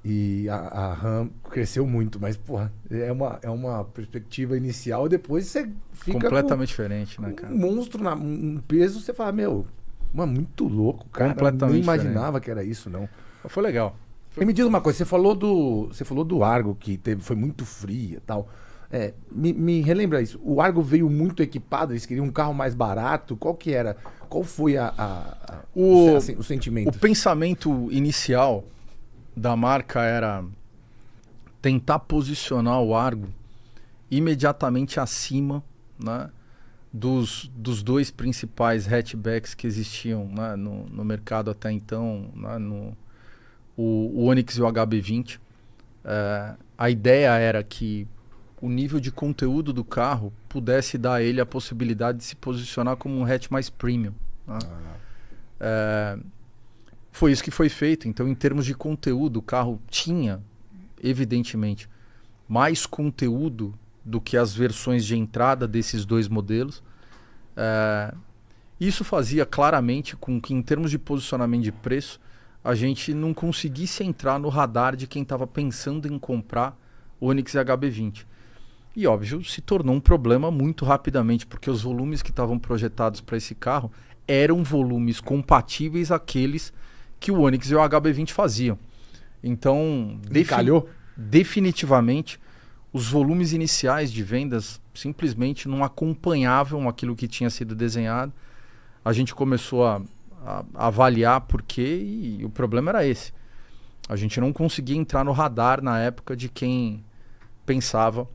S1: E a, a, RAM cresceu muito, mas, porra, é uma, é uma perspectiva inicial. Depois você fica. Completamente com, diferente, né, cara? Um monstro, na, um peso, você fala, meu, mano, muito louco, cara. Completamente. Eu nem imaginava diferente. que era isso, não. Foi legal. Foi... E me diz uma coisa, você falou do. Você falou do Argo, que teve, foi muito fria e tal. É, me, me, relembra isso. O Argo veio muito equipado, eles queriam um carro mais barato. Qual que era? Qual foi a, a, a o, assim, o sentimento? O pensamento inicial da marca era
S2: tentar posicionar o Argo imediatamente acima né, dos, dos dois principais hatchbacks que existiam né, no, no, mercado até então, né, no, o, o Onix e o HB20. É, eh, a ideia era que o nível de conteúdo do carro pudesse dar a ele a possibilidade de se posicionar como um hatch mais premium. Né? Ah. É, foi isso que foi feito. Então, em termos de conteúdo, o carro tinha, evidentemente, mais conteúdo do que as versões de entrada desses dois modelos. É, isso fazia claramente com que, em termos de posicionamento de preço, a gente não conseguisse entrar no radar de quem estava pensando em comprar Onix e HB20. E óbvio, se tornou um problema muito rapidamente, porque os volumes que estavam projetados para esse carro eram volumes compatíveis àqueles que o Onix e o HB20 faziam. Então, defi definitivamente, os volumes iniciais de vendas simplesmente não acompanhavam aquilo que tinha sido desenhado. A gente começou a, a, a avaliar por quê e o problema era esse. A gente não conseguia entrar no radar na época de quem pensava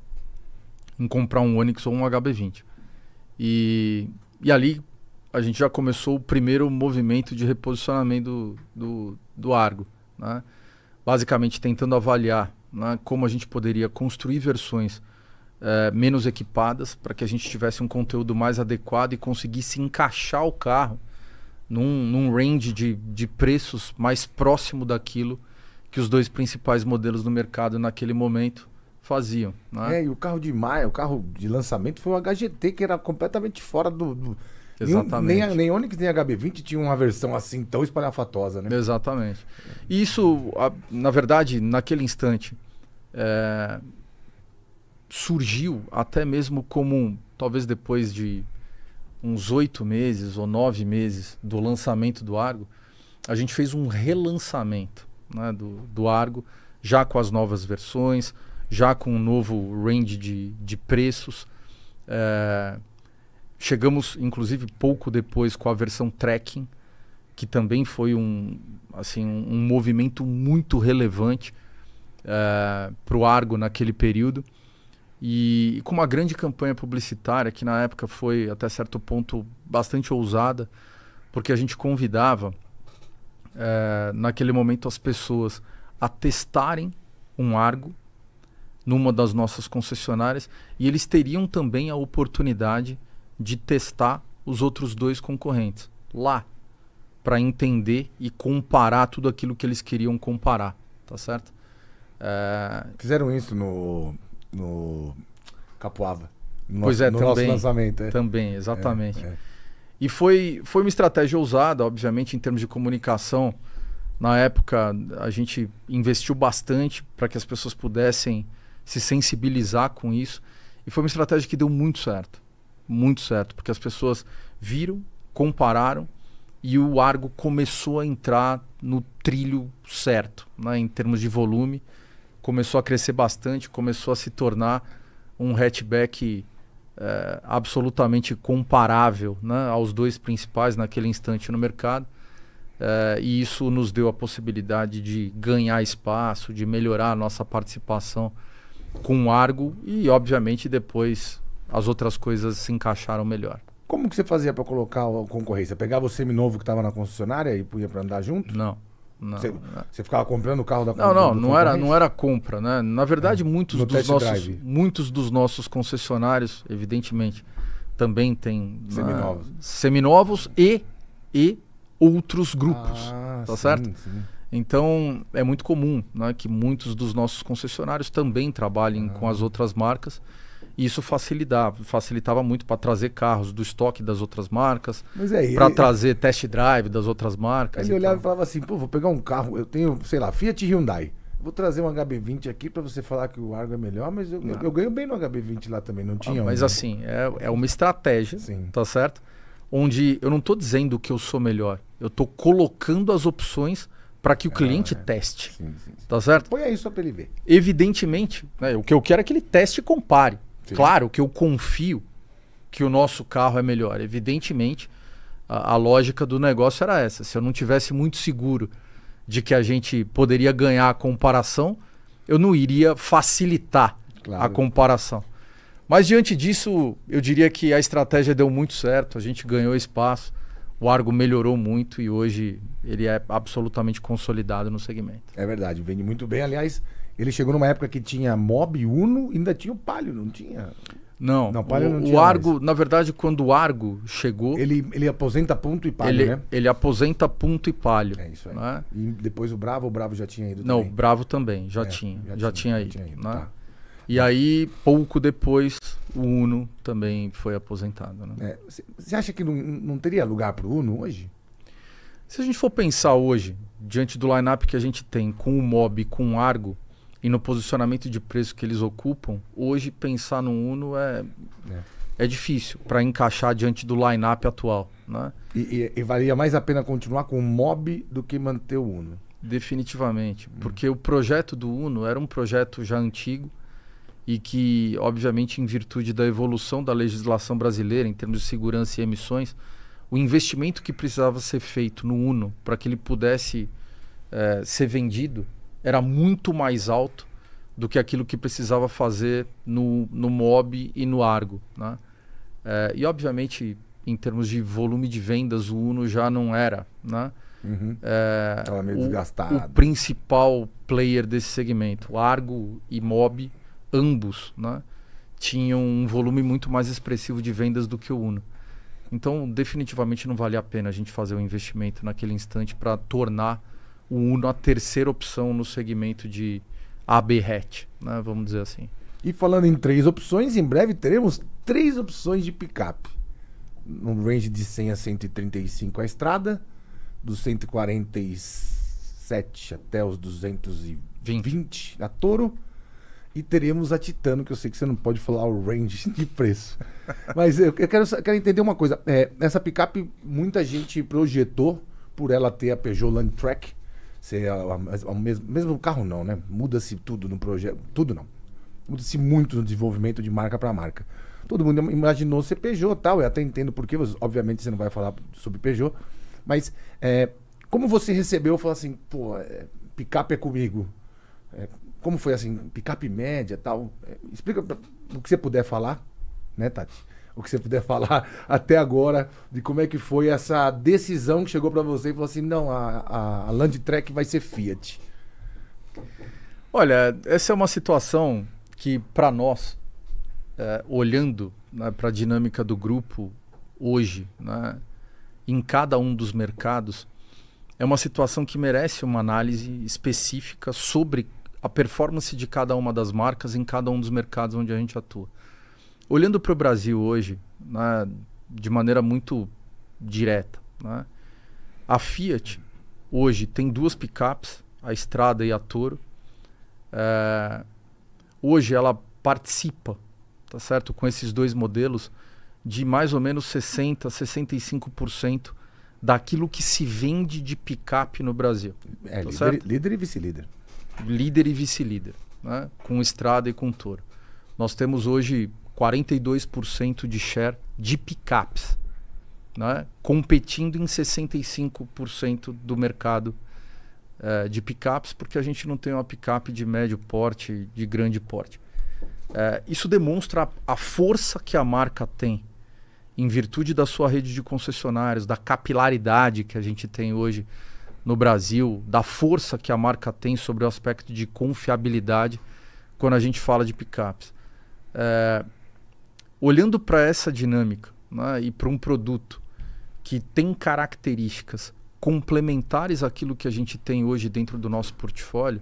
S2: em comprar um Onix ou um HB20. E, e ali a gente já começou o primeiro movimento de reposicionamento do, do, do Argo. Né? Basicamente tentando avaliar né, como a gente poderia construir versões é, menos equipadas para que a gente tivesse um conteúdo mais adequado e conseguisse encaixar o carro num, num range de, de preços mais próximo daquilo que os dois principais modelos do
S1: mercado naquele momento faziam. Né? É, e o carro de maio, o carro de lançamento foi o HGT, que era completamente fora do, do Exatamente. Nem, nem Onix nem HB20 tinha uma versão assim tão espalhafatosa, né? Exatamente. E isso, na verdade, naquele instante,
S2: é, surgiu até mesmo como, talvez depois de uns oito meses ou nove meses do lançamento do Argo, a gente fez um relançamento né, do, do Argo, já com as novas versões, já com um novo range de, de preços. É, Chegamos, inclusive, pouco depois com a versão trekking, que também foi um, assim, um, um movimento muito relevante uh, eh, para o Argo naquele período. E, e, com uma grande campanha publicitária, que na época foi, até certo ponto, bastante ousada, porque a gente convidava, uh, naquele momento, as pessoas a testarem um Argo numa das nossas concessionárias e eles teriam também a oportunidade de testar os outros dois concorrentes lá para entender e comparar tudo aquilo que eles queriam comparar, tá certo? É...
S1: Fizeram isso no, no Capoava. No pois nosso, é, no também, nosso lançamento. É. Também, exatamente. É,
S2: é, e foi, foi uma estratégia ousada, obviamente, em termos de comunicação. Na época, a gente investiu bastante para que as pessoas pudessem se sensibilizar com isso. E foi uma estratégia que deu muito certo muito certo, porque as pessoas viram, compararam e o Argo começou a entrar no trilho certo, né, em termos de volume, começou a crescer bastante, começou a se tornar um hatchback é, absolutamente comparável né, aos dois principais naquele instante no mercado. É, e isso nos deu a possibilidade de ganhar espaço, de melhorar a nossa participação com o Argo e, obviamente, depois as outras coisas se encaixaram melhor.
S1: Como que você fazia para colocar a concorrência? Pegava o seminovo que estava na concessionária e punha para andar junto? Não. não você, você, ficava comprando o carro da Não, não, não era, não era
S2: compra, né? Na verdade, é, muitos, dos nossos, muitos dos nossos concessionários, evidentemente, também tem né, seminovos, né, seminovos e, e outros grupos, ah, tá sim, certo? Sim. Então, é muito comum né, que muitos dos nossos concessionários também trabalhem ah. com as outras marcas. E isso facilitava, facilitava muito para trazer carros do estoque das outras marcas, é, para trazer test drive das outras
S1: marcas. Ele e olhava tal. e falava assim: pô, vou pegar um carro, eu tenho, sei lá, Fiat Hyundai. Vou trazer um HB20 aqui para você falar que o Argo é melhor, mas eu, eu, eu, ganho bem no HB20 lá também, não ah, tinha. Ah, mas um, né?
S2: assim, é, é uma estratégia, Sim. tá certo? Onde eu não estou dizendo que eu sou melhor, eu estou colocando as opções para que o cliente ah, é. teste. Sim, sim, sim. Tá certo? Põe aí só para ele ver. Evidentemente, né, o que eu quero é que ele teste e compare. Sim. Claro que eu confio que o nosso carro é melhor. Evidentemente, a, a, lógica do negócio era essa. Se eu não tivesse muito seguro de que a gente poderia ganhar a comparação, eu não iria facilitar claro. a comparação. Mas diante disso, eu diria que a estratégia deu muito certo, a gente ganhou espaço, o Argo melhorou muito e hoje
S1: ele é absolutamente consolidado no segmento. É verdade, vende muito bem. Aliás, ele chegou numa época que tinha Mob, Uno, ainda tinha o Palio, não tinha? Não, não, o, Palio não tinha o Argo,
S2: mais. na verdade, quando o Argo chegou... Ele,
S1: ele aposenta ponto
S2: e palio, ele, né? Ele aposenta ponto e palio. É isso aí. Né? E depois o Bravo, o Bravo já tinha ido Não, também. o Bravo também, já é, tinha, já, já tinha, tinha, ido. Tinha ido né? tá. E aí, pouco depois, o Uno também foi aposentado. Você né? é, acha que não, não teria lugar para o Uno hoje? Se a gente for pensar hoje, diante do line-up que a gente tem com o Mob e com o Argo, e no posicionamento de preço que eles ocupam, hoje pensar no Uno é, é. é difícil para encaixar diante do line-up atual. Né? E, e, e, valia mais a pena continuar com o Mob do que manter o Uno. Definitivamente, hum. porque o projeto do Uno era um projeto já antigo e que, obviamente, em virtude da evolução da legislação brasileira em termos de segurança e emissões, o investimento que precisava ser feito no Uno para que ele pudesse é, ser vendido era muito mais alto do que aquilo que precisava fazer no, no MOB e no Argo. Né? É, e, obviamente, em termos de volume de vendas, o Uno já não era. Né? Uhum. É, meio o, desgastado. O principal player desse segmento, o Argo e Mob, ambos, né, tinham um volume muito mais expressivo de vendas do que o Uno. Então, definitivamente não valia a pena a gente fazer o um investimento naquele instante para tornar o Uno a terceira opção no segmento de AB
S1: hatch, né? vamos dizer assim. E falando em três opções, em breve teremos três opções de picape. no range de 100 a 135 a estrada, dos 147 até os 220 20. a Toro. E teremos a Titano, que eu sei que você não pode falar o range de preço. Mas eu, quero, eu quero entender uma coisa. É, essa picape, muita gente projetou por ela ter a Peugeot Landtrek você, o é mesmo, mesmo carro não, né? Muda-se tudo no projeto. Tudo não. Muda-se muito no desenvolvimento de marca para marca. Todo mundo imaginou ser Peugeot tal. Eu até entendo porque, obviamente, você não vai falar sobre Peugeot. Mas é, como você recebeu e falou assim, pô, é, picape é comigo? É, como foi assim, picape média tal? É, explica o que você puder falar, né, Tati? o que você puder falar até agora de como é que foi essa decisão que chegou para você e falou assim, não, a, a Land vai ser Fiat. Olha,
S2: essa é uma situação que para nós, é, olhando né, para a dinâmica do grupo hoje, né, em cada um dos mercados, é uma situação que merece uma análise específica sobre a performance de cada uma das marcas em cada um dos mercados onde a gente atua. Olhando para o Brasil hoje, né, de maneira muito direta, né, a Fiat hoje tem duas picapes, a Estrada e a Toro. É, hoje ela participa, tá certo, com esses dois modelos de mais ou menos 60, 65% daquilo que se vende de picape no Brasil. É, tá líder, líder, e vice-líder. Líder e vice-líder, né? com estrada e com Toro. Nós temos hoje 42% de share de picapes, né? competindo em 65% do mercado é, de picapes, porque a gente não tem uma picape de médio porte, de grande porte. É, isso demonstra a, a força que a marca tem em virtude da sua rede de concessionários, da capilaridade que a gente tem hoje no Brasil, da força que a marca tem sobre o aspecto de confiabilidade quando a gente fala de picapes. É, olhando para essa dinâmica né, e para um produto que tem características complementares àquilo que a gente tem hoje dentro do nosso portfólio,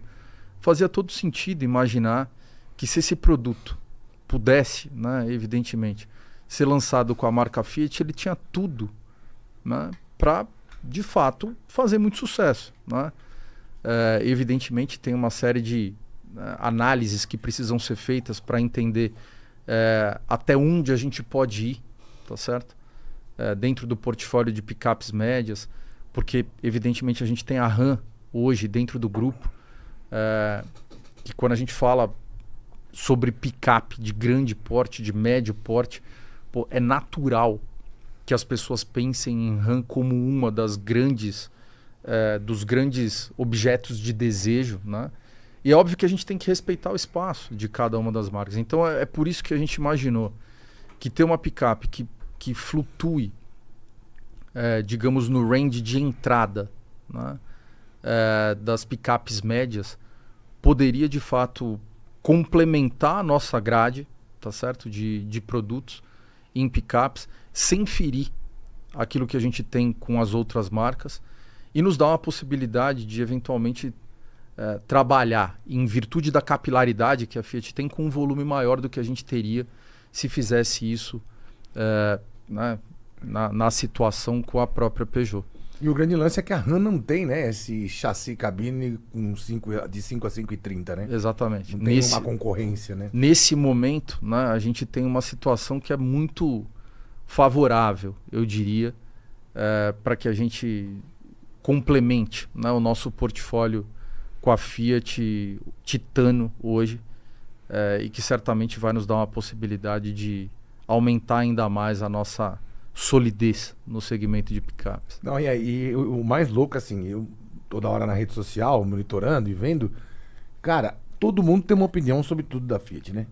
S2: fazia todo sentido imaginar que se esse produto pudesse, né, evidentemente, ser lançado com a marca Fiat, ele tinha tudo né, para, de fato, fazer muito sucesso. Né? É, evidentemente, tem uma série de uh, análises que precisam ser feitas para entender é, até onde a gente pode ir, tá certo? É, dentro do portfólio de picapes médias, porque evidentemente a gente tem a RAM hoje dentro do grupo, é, que quando a gente fala sobre picape de grande porte, de médio porte, pô, é natural que as pessoas pensem em RAM como uma das grandes, é, dos grandes objetos de desejo, né? E é óbvio que a gente tem que respeitar o espaço de cada uma das marcas. Então é, é por isso que a gente imaginou que ter uma picape que, que flutue, é, digamos, no range de entrada né, é, das picapes médias, poderia de fato complementar a nossa grade tá certo? De, de produtos em picapes, sem ferir aquilo que a gente tem com as outras marcas e nos dá uma possibilidade de eventualmente eh, trabalhar em virtude da capilaridade que a Fiat tem com um volume maior do que a gente teria se fizesse isso é, né, na, na situação com a própria Peugeot.
S1: E o grande lance é que a RAM não tem, né? Esse chassi cabine com cinco, de 5 a 5,30, né? Exatamente. Não tem nesse, uma concorrência, né?
S2: Nesse momento, né, a gente tem uma situação que é muito favorável, eu diria, é, para que a gente complemente né, o nosso portfólio com a Fiat Titano hoje é, e que certamente vai nos dar uma possibilidade de aumentar ainda mais a nossa solidez no segmento de picapes.
S1: Não, e aí, o, o mais louco, assim, eu toda hora na rede social, monitorando e vendo, cara, todo mundo tem uma opinião sobre tudo da Fiat, né?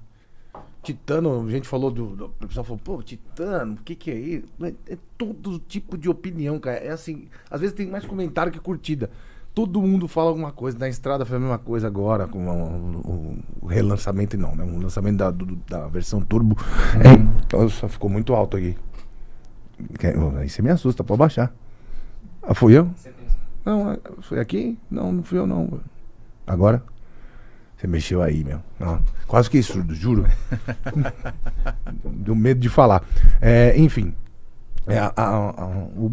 S1: Titano, a gente falou do. do o pessoal falou, pô, Titano, o que, que é isso? É, é todo tipo de opinião, cara. É assim, às vezes tem mais comentário que curtida. Todo mundo fala alguma coisa. Na estrada foi a mesma coisa agora, com o, relançamento, não, né? O lançamento da, do, da versão turbo. Uhum. É, então, só ficou muito alto aqui. Aí você me assusta, pode baixar. Ah, fui eu? Não, é, foi aqui? Não, não fui eu não. Agora? Você mexeu aí, meu. Quase que surdo, juro. Deu medo de falar. É, enfim. É, a, a, a, o,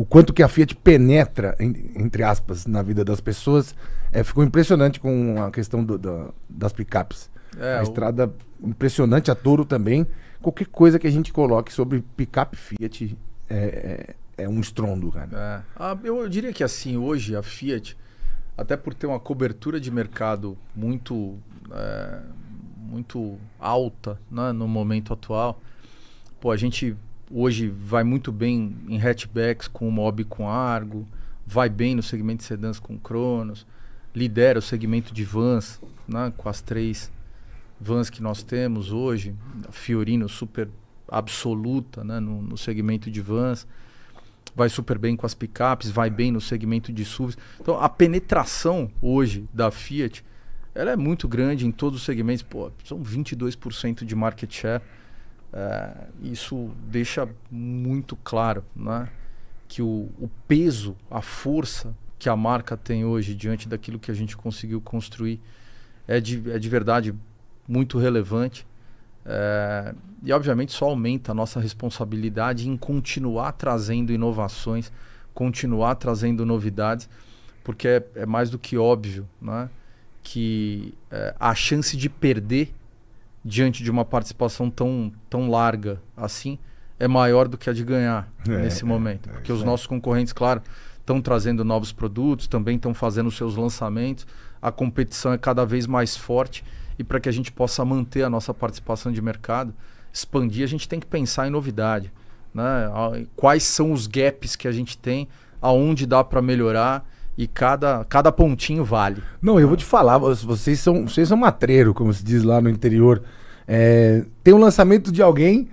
S1: o quanto que a Fiat penetra, entre aspas, na vida das pessoas, é, ficou impressionante com a questão do, do, das picapes. É, a estrada impressionante, a Toro também. Qualquer coisa que a gente coloque sobre picape Fiat é, é, é um estrondo, cara.
S2: É. Ah, eu, eu diria que assim, hoje a Fiat, até por ter uma cobertura de mercado muito, é, muito alta né, no momento atual, pô, a gente hoje vai muito bem em hatchbacks com o Mob com Argo, vai bem no segmento de sedãs com Cronos, lidera o segmento de vans né, com as três vans que nós temos hoje, a Fiorino super absoluta né, no, no segmento de vans, vai super bem com as picapes, vai bem no segmento de SUVs. Então a penetração hoje da Fiat ela é muito grande em todos os segmentos, Pô, são 22% de market share é, isso deixa muito claro né, que o, o, peso, a força que a marca tem hoje diante daquilo que a gente conseguiu construir é de, é de verdade muito relevante. É, e obviamente só aumenta a nossa responsabilidade em continuar trazendo inovações, continuar trazendo novidades, porque é, é mais do que óbvio né, que é, a chance de perder diante de uma participação tão, tão larga assim, é maior do que a de ganhar é, nesse é, momento. É, porque os nossos concorrentes, claro, estão trazendo novos produtos, também estão fazendo seus lançamentos, a competição é cada vez mais forte e para que a gente possa manter a nossa participação de mercado, expandir, a gente tem que pensar em novidade. Né? Quais são os gaps que a gente tem, aonde dá
S1: para melhorar e cada, cada pontinho vale. Não, eu vou te falar, vocês são, vocês são matreiro, como se diz lá no interior. É, tem um lançamento de alguém.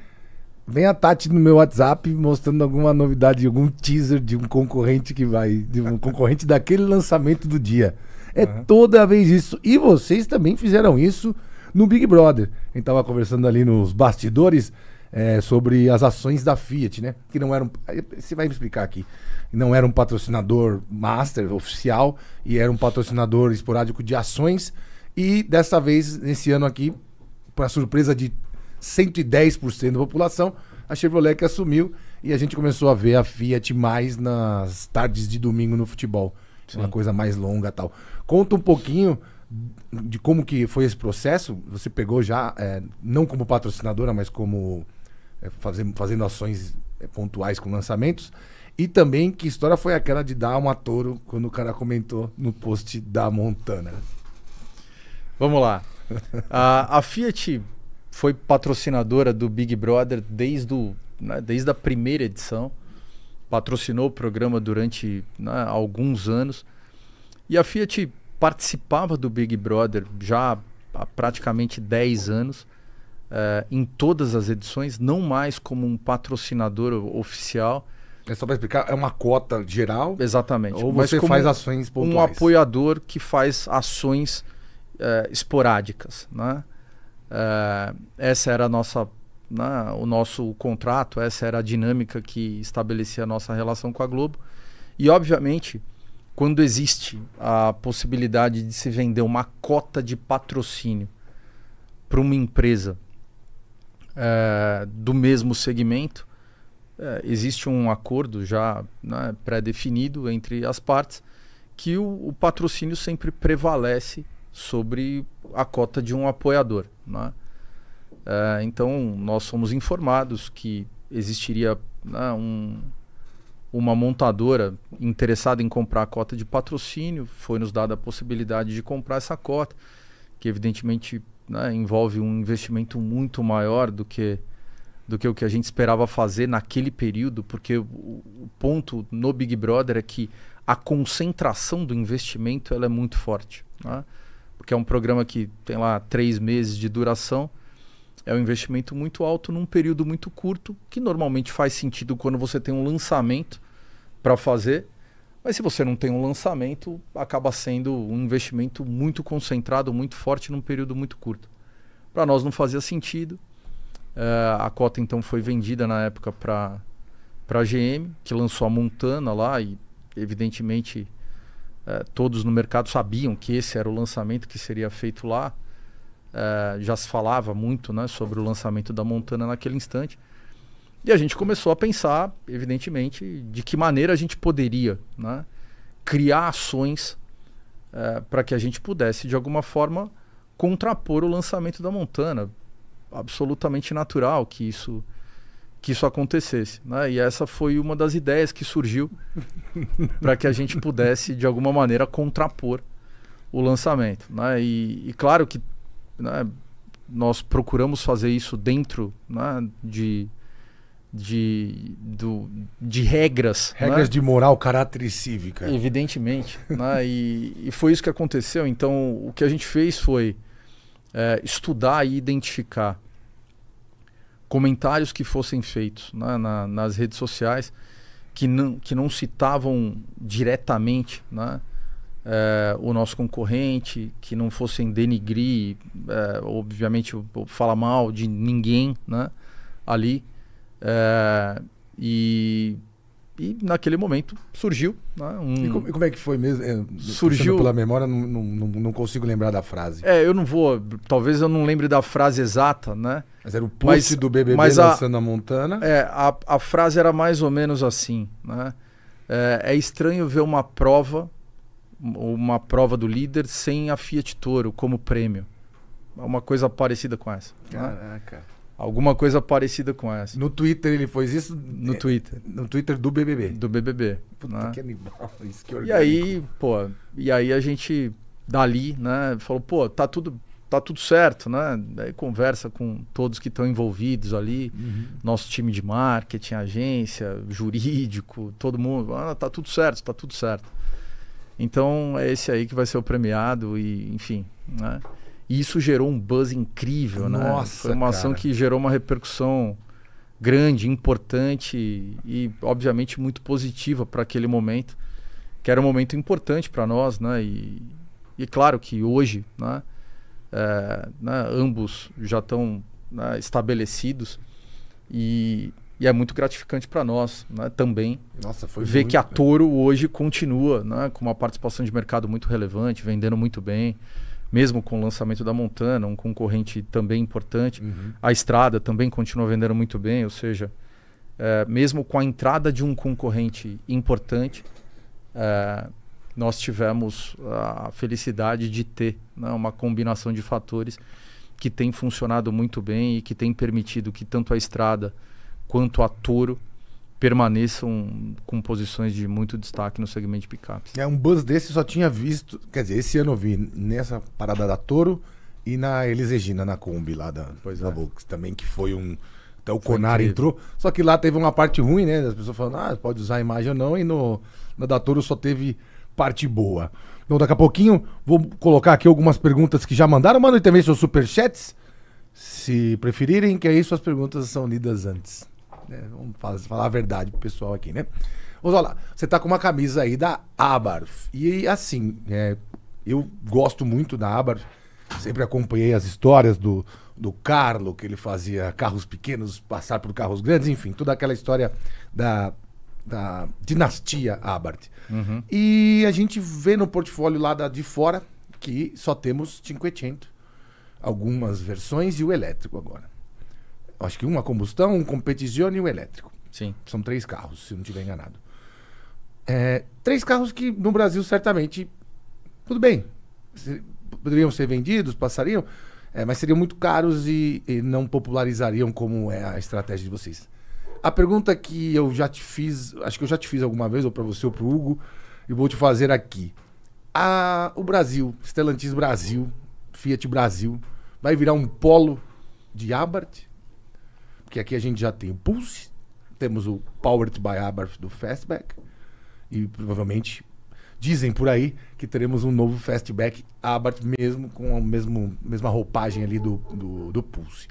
S1: Vem a Tati no meu WhatsApp mostrando alguma novidade, algum teaser de um concorrente que vai. De um concorrente daquele lançamento do dia. É uhum. toda vez isso. E vocês também fizeram isso no Big Brother. A gente estava conversando ali nos bastidores é, sobre as ações da Fiat, né? Que não eram. Você vai me explicar aqui. Não era um patrocinador master, oficial, e era um patrocinador esporádico de ações. E dessa vez, nesse ano aqui, para surpresa de 110% da população, a Chevrolet que assumiu e a gente começou a ver a Fiat mais nas tardes de domingo no futebol. Sim. Uma coisa mais longa tal. Conta um pouquinho de como que foi esse processo. Você pegou já, é, não como patrocinadora, mas como é, fazendo, fazendo ações é, pontuais com lançamentos. E também que história foi aquela de dar uma touro quando o cara comentou no post da Montana. Vamos
S2: lá a, a Fiat foi patrocinadora do Big Brother desde, o, né, desde a primeira edição. Patrocinou o programa durante né, alguns anos. E a Fiat participava do Big Brother já há praticamente 10 anos, eh, em todas as edições, não mais como um patrocinador oficial. É só para explicar, é uma cota geral? Exatamente. Ou você faz ações pontuais? Um apoiador que faz ações é, esporádicas. Né? É, essa era a nossa, né, o nosso contrato, essa era a dinâmica que estabelecia a nossa relação com a Globo. E, obviamente, quando existe a possibilidade de se vender uma cota de patrocínio para uma empresa é, do mesmo segmento, é, existe um acordo já né, pré-definido entre as partes que o, o patrocínio sempre prevalece sobre a cota de um apoiador. Né? Uh, então, nós somos informados que existiria né, um, uma montadora interessada em comprar a cota de patrocínio, foi nos dada a possibilidade de comprar essa cota, que evidentemente né, envolve um investimento muito maior do que do que o que a gente esperava fazer naquele período, porque o, o ponto no Big Brother é que a concentração do investimento ela é muito forte. Né? que é um programa que tem lá três meses de duração, é um investimento muito alto num período muito curto, que normalmente faz sentido quando você tem um lançamento para fazer. Mas se você não tem um lançamento, acaba sendo um investimento muito concentrado, muito forte num período muito curto. Para nós não fazia sentido. Uh, a cota então foi vendida na época para a GM, que lançou a Montana lá e evidentemente eh, todos no mercado sabiam que esse era o lançamento que seria feito lá. Uh, já se falava muito né, sobre o lançamento da Montana naquele instante. E a gente começou a pensar, evidentemente, de que maneira a gente poderia né, criar ações uh, para que a gente pudesse, de alguma forma, contrapor o lançamento da Montana. Absolutamente natural que isso que isso acontecesse. Né? E essa foi uma das ideias que surgiu para que a gente pudesse, de alguma maneira, contrapor o lançamento. Né? E, e, claro que né, nós procuramos fazer isso dentro né, de, de, do, de regras. Né? Regras de moral, caráter e cívica. Evidentemente. Né? e, e, foi isso que aconteceu. Então, o que a gente fez foi é, estudar e identificar comentários que fossem feitos né, na, nas redes sociais que não, que não citavam diretamente né, é, o nosso concorrente, que não fossem denigrir, é, obviamente, falar mal de ninguém né, ali. É, e e naquele momento surgiu. Né, um... e, como, e,
S1: como, é que foi mesmo? É, surgiu. Pela memória, não, não, não, consigo lembrar da frase.
S2: É, eu não vou. Talvez eu não lembre da frase exata, né? Mas era o post do BBB mas lançando a, a Montana. É, a, a frase era mais ou menos assim, né? É, é, estranho ver uma prova, uma prova do líder sem a Fiat Toro como prêmio. É uma coisa parecida com essa. Né? Caraca. Né? Alguma coisa parecida com essa. No Twitter ele fez isso? No é, Twitter. No Twitter do BBB. Do BBB. Puta né? que
S1: animal, isso que orgânico. E aí,
S2: pô, e aí a gente dali, né, falou, pô, tá tudo tá tudo certo, né? conversa com todos que estão envolvidos ali, uhum. nosso time de marketing, agência, jurídico, todo mundo, ah, tá tudo certo, tá tudo certo. Então é esse aí que vai ser o premiado e, enfim, né? E isso gerou um buzz incrível, né? Nossa, Foi uma cara. ação que gerou uma repercussão grande, importante e, obviamente, muito positiva para aquele momento, que era um momento importante para nós, né? E, e, claro que hoje, né? É, né? ambos já estão né? estabelecidos e, e, é muito gratificante para nós né? também Nossa, ver muito, que a Toro hoje continua né? com uma participação de mercado muito relevante, vendendo muito bem mesmo com o lançamento da Montana, um concorrente também importante. Uhum. A Estrada também continua vendendo muito bem, ou seja, é, mesmo com a entrada de um concorrente importante, é, nós tivemos a felicidade de ter né, uma combinação de fatores que tem funcionado muito bem e que tem permitido que tanto a Estrada quanto a Toro permaneçam com posições de muito destaque no segmento de
S1: picapes. É, um buzz desse só tinha visto, quer dizer, esse ano eu vi nessa parada da Toro e na Elisegina, na Kombi lá da, pois da é. Volks, também, que foi um. Até o Conar entrou. Só que lá teve uma parte ruim, né? As pessoas falando, ah, pode usar a imagem ou não, e no, na da Toro só teve parte boa. Então, daqui a pouquinho, vou colocar aqui algumas perguntas que já mandaram. Mandem também seus superchats, se preferirem, que aí suas perguntas são lidas antes. Né? Vamos falar a verdade pro pessoal aqui, né? Vamos lá. Você tá com uma camisa aí da Abarth. E assim, é, eu gosto muito da Abarth. Sempre acompanhei as histórias do, do Carlo, que ele fazia carros pequenos passar por carros grandes, enfim, toda aquela história da, da dinastia Abarth. Uhum. E a gente vê no portfólio lá da, de fora que só temos 500, algumas versões e o elétrico agora acho que um a combustão, um competição e um elétrico. Sim. São três carros, se não estiver enganado. É, três carros que no Brasil certamente, tudo bem, poderiam ser vendidos, passariam, é, mas seriam muito caros e, e não popularizariam como é a estratégia de vocês. A pergunta que eu já te fiz, acho que eu já te fiz alguma vez, ou para você ou para o Hugo, e vou te fazer aqui. A, o Brasil, Stellantis Brasil, Fiat Brasil, vai virar um polo de Abarth? Porque aqui a gente já tem o Pulse, temos o Powered by Abarth do Fastback, e provavelmente dizem por aí que teremos um novo Fastback Abarth mesmo, com a mesmo, mesma roupagem ali do, do, do Pulse.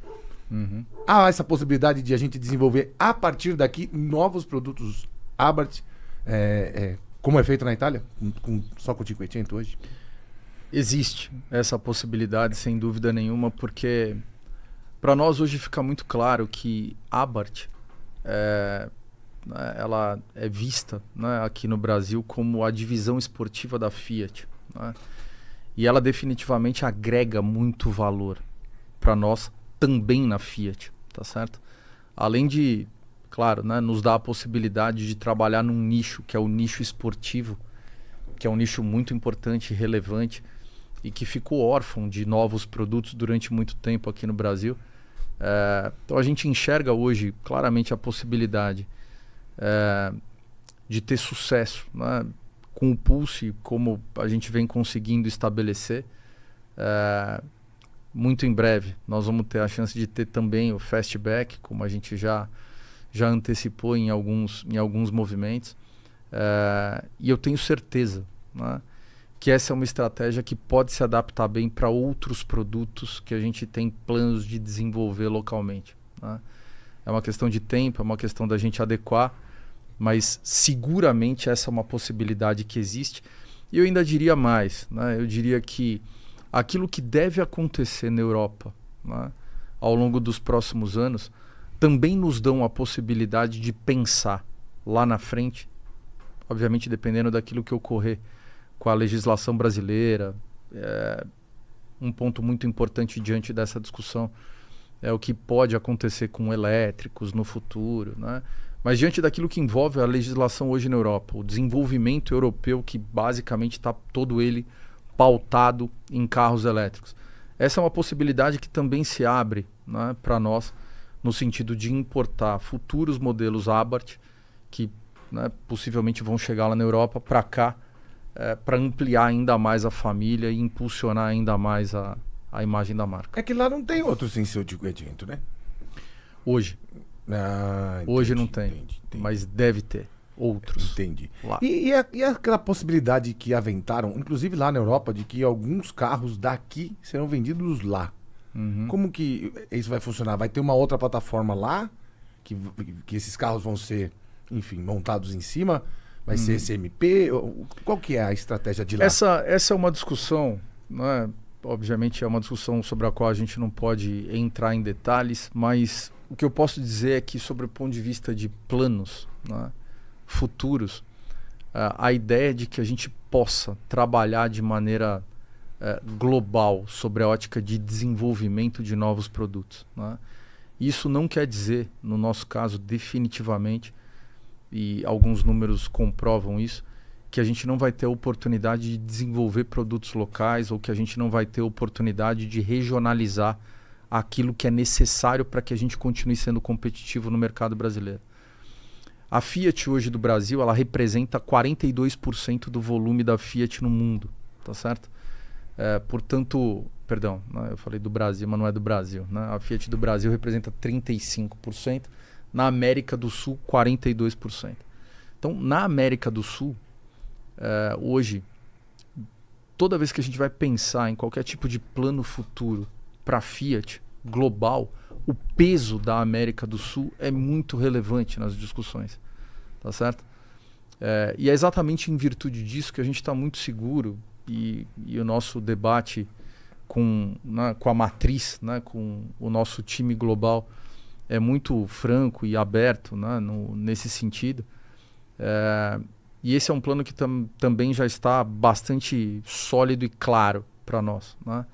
S1: Uhum. Há essa possibilidade de a gente desenvolver a partir daqui novos produtos Abarth, é, é, como é feito na Itália, com, com, só com o 500 hoje? Existe essa possibilidade, sem
S2: dúvida nenhuma, porque para nós hoje fica muito claro que Abarth é, né, ela é vista né, aqui no Brasil como a divisão esportiva da Fiat. Né? E ela definitivamente agrega muito valor para nós também na Fiat, tá certo? Além de, claro, né, nos dar a possibilidade de trabalhar num nicho que é o nicho esportivo, que é um nicho muito importante e relevante e que ficou órfão de novos produtos durante muito tempo aqui no Brasil. É, então a gente enxerga hoje claramente a possibilidade é, de ter sucesso né? com o Pulse, como a gente vem conseguindo estabelecer. É, muito em breve nós vamos ter a chance de ter também o fastback, como a gente já, já antecipou em alguns, em alguns movimentos. É, e eu tenho certeza né? que essa é uma estratégia que pode se adaptar bem para outros produtos que a gente tem planos de desenvolver localmente. Né? É uma questão de tempo, é uma questão da gente adequar, mas seguramente essa é uma possibilidade que existe. E eu ainda diria mais, né? eu diria que aquilo que deve acontecer na Europa né, ao longo dos próximos anos também nos dão a possibilidade de pensar lá na frente, obviamente dependendo daquilo que ocorrer com a legislação brasileira. É, um ponto muito importante diante dessa discussão é o que pode acontecer com elétricos no futuro, né? Mas diante daquilo que envolve a legislação hoje na Europa, o desenvolvimento europeu que basicamente está todo ele pautado em carros elétricos. Essa é uma possibilidade que também se abre né, para nós no sentido de importar futuros modelos Abarth que né, possivelmente vão chegar lá na Europa para cá é, para ampliar ainda mais a família e impulsionar ainda mais a, a imagem da marca.
S1: É que lá não tem outro ingrediente, né? Hoje.
S2: Ah, entendi, Hoje não tem, entendi, entendi. mas deve ter outros. Entendi. Lá. E,
S1: e, a, e, aquela possibilidade que aventaram, inclusive lá na Europa, de que alguns carros daqui serão vendidos lá. Uhum. Como que isso vai funcionar? Vai ter uma outra plataforma lá, que, que esses carros vão ser, enfim, montados em cima? Vai hum. ser SMP? Uhum. Qual que é a estratégia de lá?
S2: Essa, essa é uma discussão, né? obviamente é uma discussão sobre a qual a gente não pode entrar em detalhes, mas o que eu posso dizer é que sobre o ponto de vista de planos né? futuros, a ideia de que a gente possa trabalhar de maneira é, global sobre a ótica de desenvolvimento de novos produtos. Né? Isso não quer dizer, no nosso caso, definitivamente, e alguns números comprovam isso, que a gente não vai ter oportunidade de desenvolver produtos locais ou que a gente não vai ter oportunidade de regionalizar aquilo que é necessário para que a gente continue sendo competitivo no mercado brasileiro. A Fiat hoje do Brasil, ela representa 42% do volume da Fiat no mundo, tá certo? É, portanto, perdão, né, eu falei do Brasil, mas não é do Brasil. Né? A Fiat do Brasil representa 35%. Na América do Sul, 42%. Então, na América do Sul, uh, hoje, toda vez que a gente vai pensar em qualquer tipo de plano futuro para Fiat global, o peso da América do Sul é muito relevante nas discussões, tá certo? É, e é exatamente em virtude disso que a gente está muito seguro e, e, o nosso debate com, né, com a matriz, né, com o nosso time global é muito franco e aberto né, no, nesse sentido. É, e esse é um plano que tam, também já está bastante sólido e claro para nós. Né?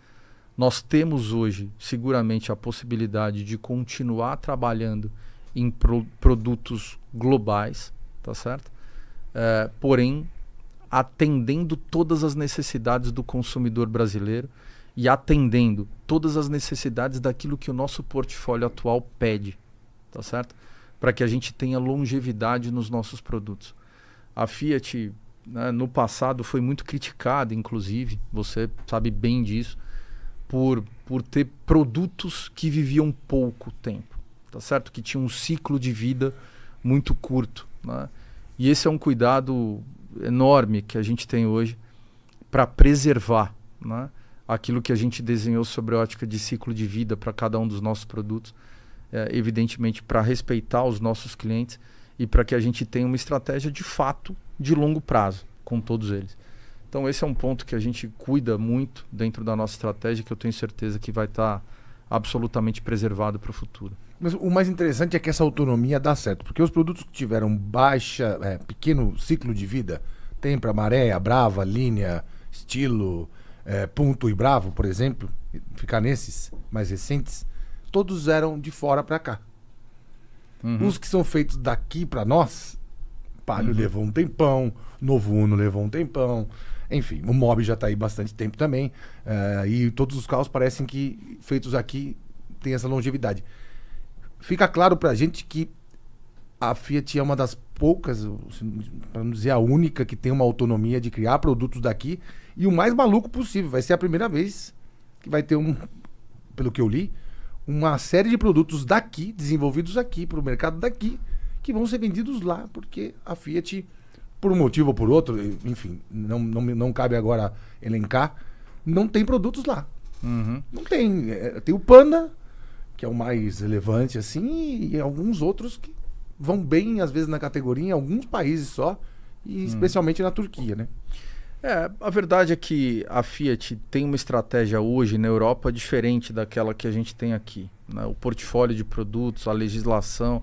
S2: Nós temos hoje, seguramente, a possibilidade de continuar trabalhando em pro, produtos globais, tá certo? É, porém, atendendo todas as necessidades do consumidor brasileiro e atendendo todas as necessidades daquilo que o nosso portfólio atual pede, tá certo? Para que a gente tenha longevidade nos nossos produtos. A Fiat, né, no passado, foi muito criticada, inclusive, você sabe bem disso, por, por ter produtos que viviam pouco tempo, tá certo? Que tinham um ciclo de vida muito curto, né? E esse é um cuidado enorme que a gente tem hoje para preservar, né? aquilo que a gente desenhou sobre a ótica de ciclo de vida para cada um dos nossos produtos, é, evidentemente para respeitar os nossos clientes e para que a gente tenha uma estratégia de fato de longo prazo com todos eles. Então esse é um ponto que a gente cuida muito dentro da nossa estratégia que eu tenho certeza que vai estar tá absolutamente preservado para o futuro.
S1: Mas o mais interessante é que essa autonomia dá certo, porque os produtos que tiveram baixa, é, pequeno ciclo de vida, tem para maré, brava, linha, estilo, é, Ponto e Bravo, por exemplo, ficar nesses mais recentes, todos eram de fora para cá. Uhum. Os que são feitos daqui para nós, Palio uhum. levou um tempão, Novo Uno levou um tempão, enfim, o Mob já tá aí bastante tempo também, uh, e todos os carros parecem que feitos aqui têm essa longevidade. Fica claro para a gente que a Fiat é uma das poucas, para não dizer a única, que tem uma autonomia de criar produtos daqui e o mais maluco possível. Vai ser a primeira vez que vai ter um, pelo que eu li, uma série de produtos daqui, desenvolvidos aqui, para o mercado daqui, que vão ser vendidos lá, porque a Fiat, por um motivo ou por outro, enfim, não, não, não cabe agora elencar, não tem produtos lá. Uhum. Não tem. É, tem o Panda, que é o mais relevante, assim, e alguns outros que vão bem, às vezes, na categoria, em alguns países só, e hum. especialmente na Turquia, né?
S2: É, a verdade é que a Fiat tem uma estratégia hoje na Europa diferente daquela que a gente tem aqui. Né? O portfólio de produtos, a legislação,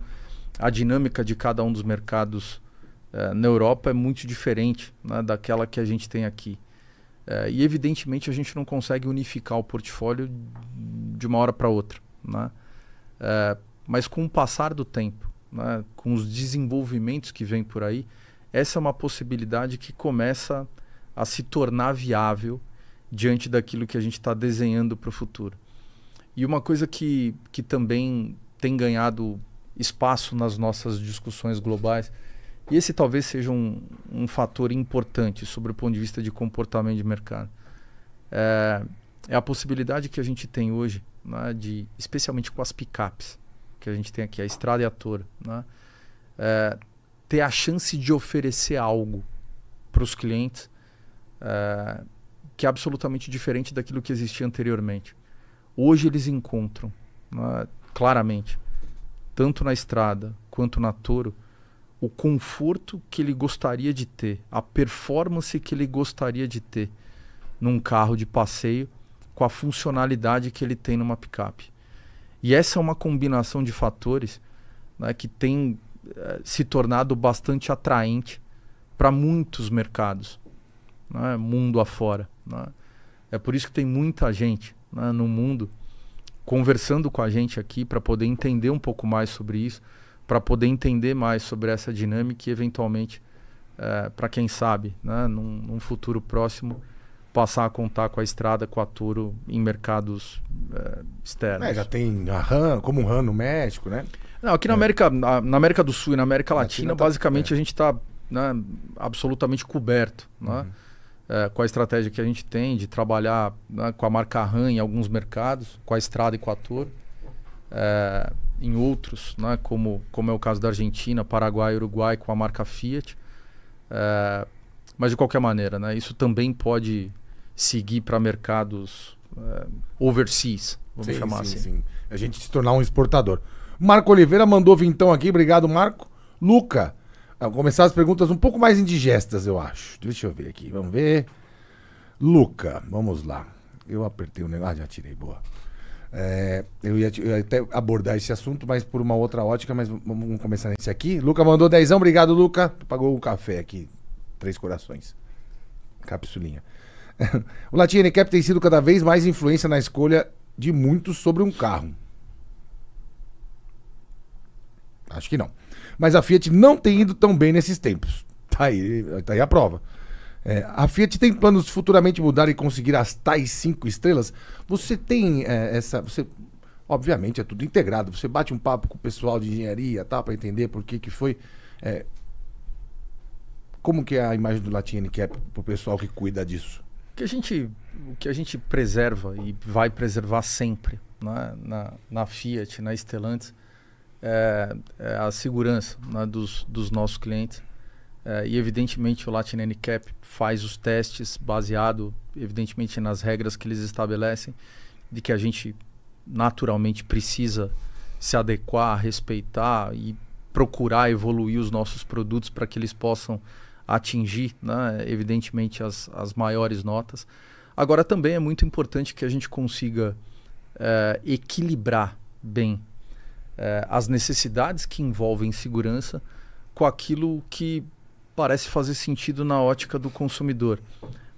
S2: a dinâmica de cada um dos mercados é, na Europa é muito diferente né, daquela que a gente tem aqui. É, e evidentemente a gente não consegue unificar o portfólio de uma hora para outra. Né? É, mas com o passar do tempo, né, com os desenvolvimentos que vem por aí, essa é uma possibilidade que começa a se tornar viável diante daquilo que a gente está desenhando para o futuro. E uma coisa que, que também tem ganhado espaço nas nossas discussões globais, e esse talvez seja um, um fator importante sobre o ponto de vista de comportamento de mercado, é, é a possibilidade que a gente tem hoje, né, de, especialmente com as picapes, que a gente tem aqui, a estrada e a Toro, né? É, ter a chance de oferecer algo para os clientes é, que é absolutamente diferente daquilo que existia anteriormente. Hoje eles encontram, né, claramente, tanto na estrada quanto na Toro, o conforto que ele gostaria de ter, a performance que ele gostaria de ter num carro de passeio com a funcionalidade que ele tem numa picape. E essa é uma combinação de fatores né, que tem eh, se tornado bastante atraente para muitos mercados, né, mundo afora. Né. É por isso que tem muita gente né, no mundo conversando com a gente aqui para poder entender um pouco mais sobre isso, para poder entender mais sobre essa dinâmica e, eventualmente, eh, para quem sabe, né, num, num futuro próximo passar a contar com a estrada, com a Turo em mercados
S1: é, externos. É, já tem a RAM, como RAM no México, né? Não, aqui na, é. América, na, na
S2: América do Sul e na América Latina, Latina tá, basicamente é. a gente está né, absolutamente coberto. Né? Uhum. É, com a estratégia que a gente tem de trabalhar né, com a marca RAM em alguns mercados, com a Estrada e com a Toro, é, em outros, né, como, como é o caso da Argentina, Paraguai e Uruguai, com a marca Fiat. É, mas de qualquer maneira, né, isso também pode seguir para mercados uh, overseas,
S1: vamos sim, chamar sim, assim. Sim. A gente se tornar um exportador. Marco Oliveira mandou vintão aqui, obrigado, Marco. Luca, ah, vamos começar as perguntas um pouco mais indigestas, eu acho. Deixa eu ver aqui, vamos ver. Luca, vamos lá. Eu apertei o negócio, ah, já tirei, boa. É, eu, ia, eu, ia, até abordar esse assunto, mas por uma outra ótica, mas vamos começar nesse aqui. Luca mandou dezão, obrigado, Luca. Tu pagou o café aqui, três corações. Capsulinha. o Latin Handicap tem sido cada vez mais influência na escolha de muitos sobre um carro. Acho que não. Mas a Fiat não tem ido tão bem nesses tempos. Tá aí, tá aí a prova. É, a Fiat tem planos de futuramente mudar e conseguir as tais cinco estrelas? Você tem é, essa. Você, obviamente, é tudo integrado. Você bate um papo com o pessoal de engenharia tá, para entender por que, que foi. É, como que é a imagem do Latin Handicap pro pessoal que cuida disso? que a gente, o que a gente preserva e vai preservar
S2: sempre né, na, na Fiat, na Stellantis, é, é a segurança né, dos, dos nossos clientes. É, e evidentemente o Latin NCAP faz os testes baseado, evidentemente, nas regras que eles estabelecem, de que a gente naturalmente precisa se adequar, respeitar e procurar evoluir os nossos produtos para que eles possam atingir, né, evidentemente, as, as maiores notas. Agora, também é muito importante que a gente consiga é, equilibrar bem é, as necessidades que envolvem segurança com aquilo que parece fazer sentido na ótica do consumidor,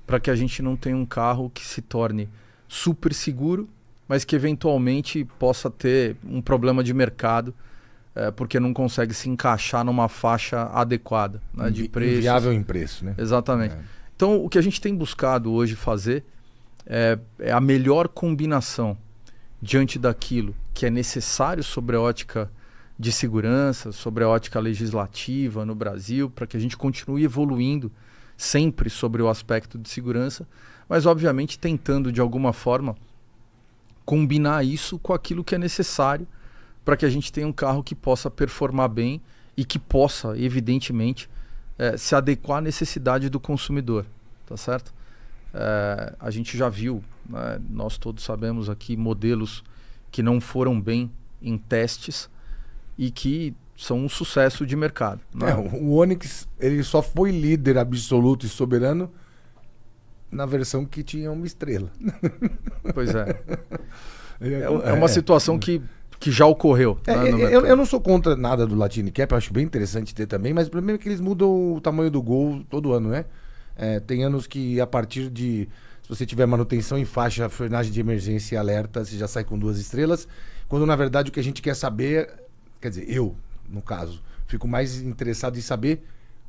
S2: para que a gente não tenha um carro que se torne super seguro, mas que eventualmente possa ter um problema de mercado é, porque não consegue se encaixar numa faixa adequada né, de preço. Viável em preço, né? Exatamente. É. Então, o que a gente tem buscado hoje fazer é, é a melhor combinação diante daquilo que é necessário sobre a ótica de segurança, sobre a ótica legislativa no Brasil, para que a gente continue evoluindo sempre sobre o aspecto de segurança, mas obviamente tentando de alguma forma combinar isso com aquilo que é necessário para que a gente tenha um carro que possa performar bem e que possa, evidentemente, é, se adequar à necessidade do consumidor, tá certo? É, a gente já viu, né, nós todos sabemos aqui, modelos que não foram bem em testes e que são um
S1: sucesso de mercado. Né? É, o Onix ele só foi líder absoluto e soberano na versão que tinha uma estrela. Pois é. É, é, é uma é. situação que que já ocorreu. É, né, é, eu, eu, não sou contra nada do Latine Cap, acho bem interessante ter também, mas o problema é que eles mudam o tamanho do gol todo ano, né? É, tem anos que a partir de. Se você tiver manutenção em faixa, frenagem de emergência e alerta, você já sai com duas estrelas. Quando na verdade o que a gente quer saber. Quer dizer, eu, no caso, fico mais interessado em saber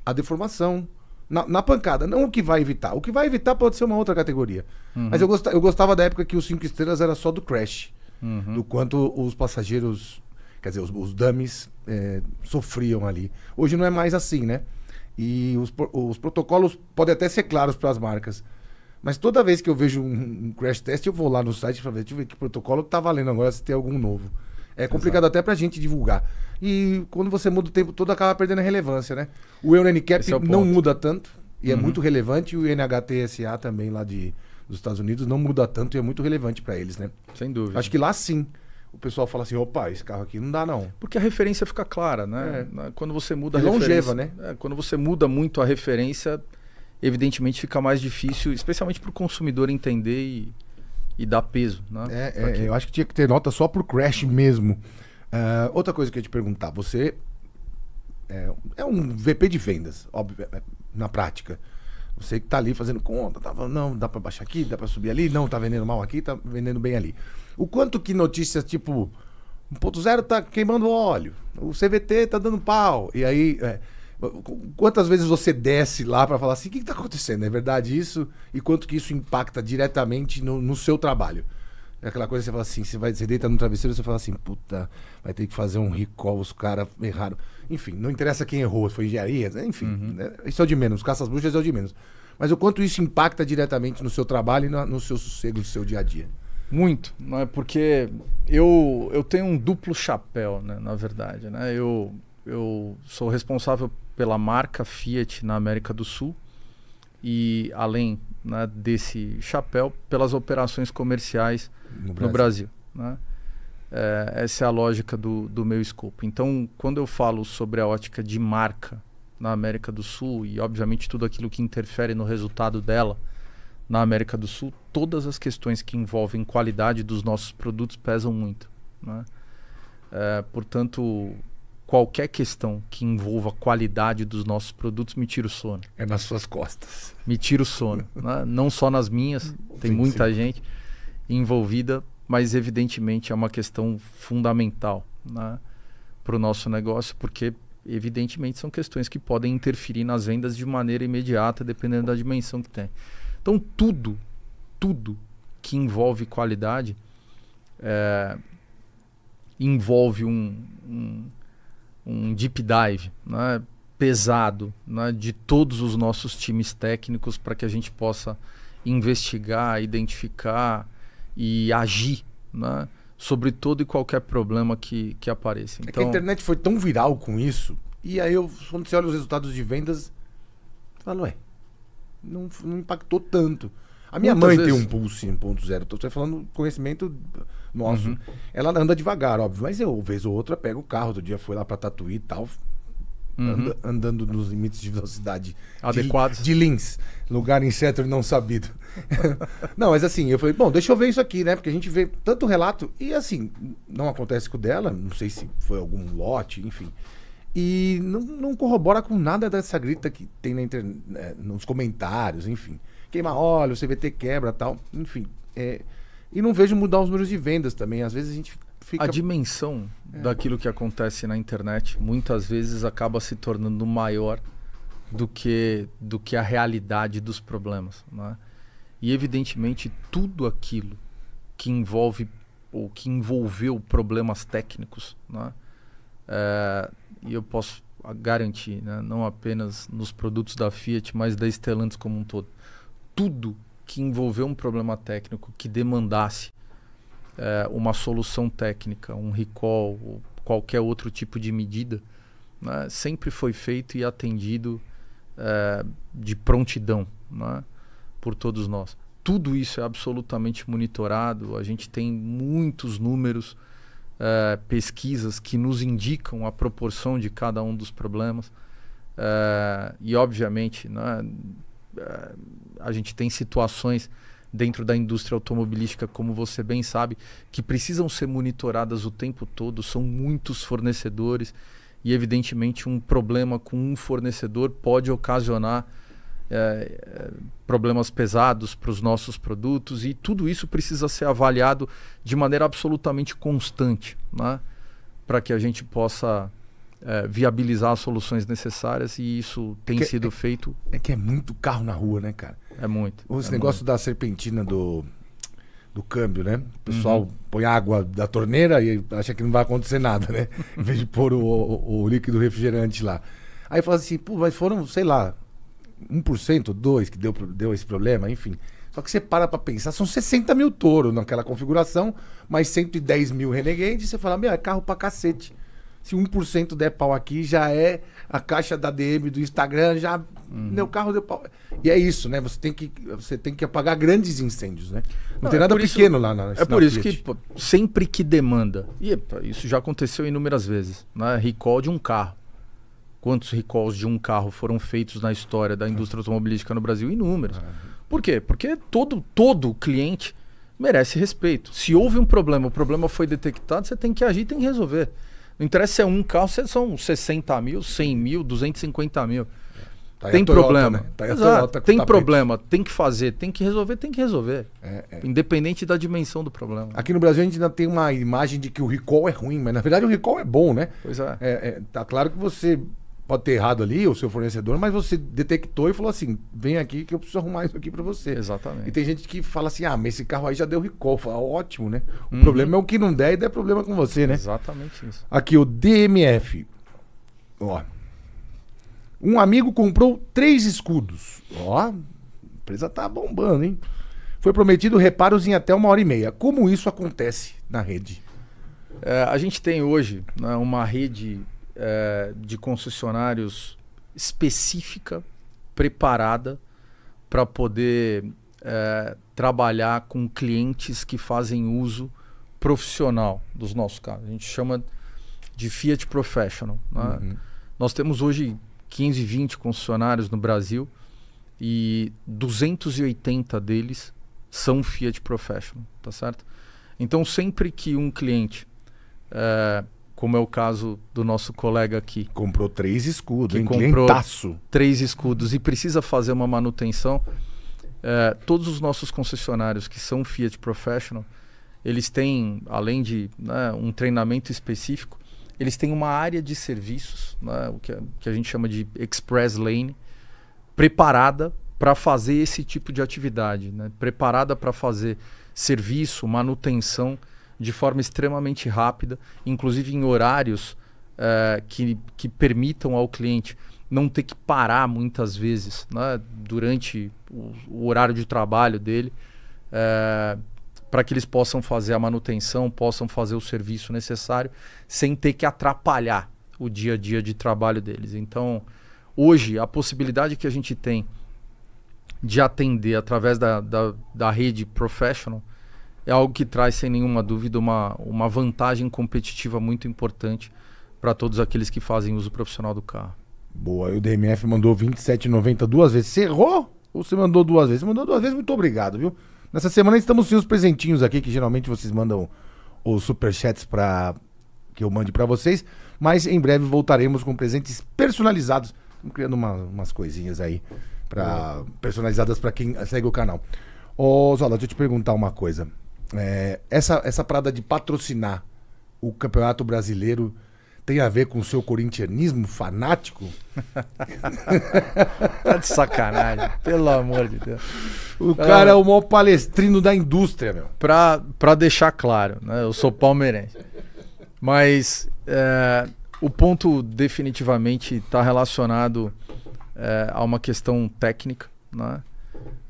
S1: a deformação, na, na, pancada, não o que vai evitar. O que vai evitar pode ser uma outra categoria. Uhum. Mas eu, gost, eu gostava da época que os cinco estrelas era só do Crash. Uhum. Do quanto os passageiros, quer dizer, os, os dummies é, sofriam ali. Hoje não é mais assim, né? E os, os protocolos podem até ser claros para as marcas. Mas toda vez que eu vejo um crash test, eu vou lá no site para ver, deixa eu ver que protocolo está valendo agora, se tem algum novo. É complicado Exato. até a gente divulgar. E quando você muda o tempo todo, acaba perdendo a relevância, né? O EuroNCap é o não muda tanto, e é uhum. é muito relevante, e o NHTSA também lá de, dos Estados Unidos não muda tanto e é muito relevante para eles, né? Sem dúvida. Acho que lá sim o pessoal fala assim, opa, esse carro aqui não dá não. Porque a referência fica clara, né?
S2: É. Quando você muda e a longeva, né? É, quando você muda muito a referência, evidentemente fica mais difícil, especialmente para o consumidor entender e, e dar peso,
S1: né? É, é eu acho que tinha que ter nota só por crash mesmo. Uh, outra coisa que eu ia te perguntar, você é, é um VP de vendas, óbvio, é, é, na prática. Você que está ali fazendo conta, tá falando, não, dá para baixar aqui, dá para subir ali, não, tá vendendo mal aqui, tá vendendo bem ali. O quanto que notícias tipo 1.0 tá queimando óleo, o CVT tá dando pau, e aí é, quantas vezes você desce lá para falar assim, o que, que tá acontecendo? É verdade isso? E quanto que isso impacta diretamente no, no seu trabalho? É aquela coisa que você fala assim, você vai você deita no travesseiro, você fala assim, puta, vai ter que fazer um recall, os caras erraram. Enfim, não interessa quem errou, foi engenharia, né, enfim, uhum. né? isso é o de menos, caças bruxas é o de menos. Mas o quanto isso impacta diretamente no seu trabalho e no, no seu sossego, no seu dia a dia? Muito, não é
S2: porque eu, eu tenho um duplo chapéu, né, na verdade, né? Eu eu sou responsável pela marca Fiat na América do Sul e além né, desse chapéu pelas operações comerciais no Brasil. No Brasil né? é, essa é a lógica do, do meu escopo. Então, quando eu falo sobre a ótica de marca na América do Sul e, obviamente, tudo aquilo que interfere no resultado dela na América do Sul, todas as questões que envolvem qualidade dos nossos produtos pesam muito. Né? É, portanto, qualquer questão que envolva qualidade dos nossos produtos me tira o sono. É nas suas costas. Me tira o sono. né? Não só nas minhas, tem sim, muita sim. gente envolvida, mas evidentemente é uma questão fundamental né, para o nosso negócio, porque evidentemente são questões que podem interferir nas vendas de maneira imediata, dependendo da dimensão que tem. Então tudo, tudo que envolve qualidade é, envolve um, um, um, deep dive né, pesado né, de todos os nossos times técnicos para que a gente possa investigar, identificar, e agir, né? Sobre todo e qualquer problema que, que apareça. Então... É que a então,
S1: internet foi tão viral com isso, e aí eu, quando você olha os resultados de vendas, fala, ué, não, não impactou tanto. A minha Muitas mãe vezes... tem um Pulse 1.0, estou falando conhecimento nosso. Uhum. Ela anda devagar, óbvio, mas eu, vez ou outra, pego o carro. Outro dia foi lá para Tatuí e tal, uhum. andando nos limites de velocidade adequados de, de Lins, lugar inseto não sabido. não, mas assim, eu falei, bom, deixa eu ver isso aqui, né? Porque a gente vê tanto relato e assim, não acontece com dela, não sei se foi algum lote, enfim. E não, não corrobora com nada dessa grita que tem na internet, né, nos comentários, enfim. Queima óleo, CVT quebra tal, enfim. É, e não vejo mudar os números de vendas também. Às vezes a gente fica... A dimensão
S2: é. daquilo que acontece na internet muitas vezes acaba se tornando maior do que, do que a realidade dos problemas. Né? E, evidentemente, tudo aquilo que envolve ou que envolveu problemas técnicos, né? É, e eu posso garantir, né? não apenas nos produtos da Fiat, mas da Stellantis como um todo, tudo que envolveu um problema técnico que demandasse é, uma solução técnica, um recall, ou qualquer outro tipo de medida, né, sempre foi feito e atendido é, de prontidão né, por todos nós. Tudo isso é absolutamente monitorado, a gente tem muitos números, é, pesquisas que nos indicam a proporção de cada um dos problemas. e, obviamente, né, a gente tem situações dentro da indústria automobilística, como você bem sabe, que precisam ser monitoradas o tempo todo, são muitos fornecedores e, evidentemente, um problema com um fornecedor pode ocasionar é, problemas pesados para os nossos produtos e tudo isso precisa ser avaliado de maneira absolutamente constante né? para que a gente possa é, viabilizar as soluções necessárias e isso tem é que, sido é, feito. É que é muito carro na rua, né, cara?
S1: É muito. Esse é negócio muito. da serpentina do, do câmbio, né? O pessoal uhum. põe água da torneira e acha que não vai acontecer nada, né? em vez de pôr o, o, o líquido refrigerante lá. Aí fala assim, pô, mas foram, sei lá, 1%, 2% que deu, deu esse problema, enfim. Só que você para pra pensar, são 60 mil touros naquela configuração, mais 110 mil renegades, você fala, meu, é carro pra cacete. Se 1% der pau aqui, já é a caixa da DM do Instagram já. Uhum. Meu carro deu pau. E é isso, né? Você tem que, você tem que apagar grandes incêndios, né? Não, Não tem é nada pequeno isso, lá na. É por isso Fiat. que
S2: sempre que demanda, e isso já aconteceu inúmeras vezes, né? Recall de um carro. Quantos recalls de um carro foram feitos na história da é. indústria automobilística no Brasil? Inúmeros. É. Por quê? Porque todo, todo cliente merece respeito. Se houve um problema, o problema foi detectado, você tem que agir, tem que resolver. Não interessa se é um carro, se são 60 mil, 100 mil, 250 mil. Tá tem Toyota, problema. Né? Tá Exato. tem problema, tem
S1: que fazer, tem que resolver, tem que resolver. É, é. Independente da dimensão do problema. Aqui no Brasil a gente ainda tem uma imagem de que o recall é ruim, mas na verdade o recall é bom, né? Pois é. é, é tá claro que você pode ter errado ali, o seu fornecedor, mas você detectou e falou assim: vem aqui que eu preciso arrumar isso aqui para você. Exatamente. E tem gente que fala assim: ah, mas esse carro aí já deu recall. Fala, ótimo, né? O uhum. problema é o que não der e der problema com você, né? Exatamente isso. Aqui, o DMF. Ó. Um amigo comprou três escudos. Ó, a empresa tá bombando, hein? Foi prometido reparos em até uma hora e meia. Como isso acontece na
S2: rede? É, a gente tem hoje né, uma rede é, de concessionários específica, preparada para poder é, trabalhar com clientes que fazem uso profissional dos nossos carros. A gente chama de Fiat Professional. Né? Uhum. Nós temos hoje 15, 20 concessionários no Brasil e 280 deles são Fiat Professional, tá certo? Então, sempre que um cliente é, como é o caso do nosso colega aqui. Comprou três escudos, que hein? comprou Clientaço. três escudos e precisa fazer uma manutenção. É, todos os nossos concessionários que são Fiat Professional, eles têm, além de né, um treinamento específico, eles têm uma área de serviços, né, o que a, que a gente chama de Express Lane, preparada para fazer esse tipo de atividade, né? preparada para fazer serviço, manutenção de forma extremamente rápida, inclusive em horários uh, que, que permitam ao cliente não ter que parar muitas vezes né, durante o, o, horário de trabalho dele, uh, para que eles possam fazer a manutenção, possam fazer o serviço necessário, sem ter que atrapalhar o dia a dia de trabalho deles. Então, hoje, a possibilidade que a gente tem de atender através da, da, da rede professional é algo que traz, sem nenhuma dúvida, uma, uma vantagem competitiva muito importante para todos aqueles que fazem uso profissional do
S1: carro. Boa, e o DMF mandou 27,90 duas vezes. Você errou? Ou você mandou duas vezes? mandou duas vezes, muito obrigado, viu? Nessa semana estamos sem os presentinhos aqui, que geralmente vocês mandam os superchats para que eu mande para vocês. Mas em breve voltaremos com presentes personalizados. Estamos criando uma, umas coisinhas aí pra, personalizadas para quem segue o canal. Ô, Zola, deixa eu te perguntar uma coisa. É, essa, essa parada de patrocinar o Campeonato Brasileiro tem a ver com o seu corintianismo fanático? tá de sacanagem, pelo amor de Deus. O cara ah. é o
S2: maior palestrino da indústria, meu. Pra, pra deixar claro, né? Eu sou palmeirense. Mas é, o ponto definitivamente está relacionado é, a uma questão técnica, né?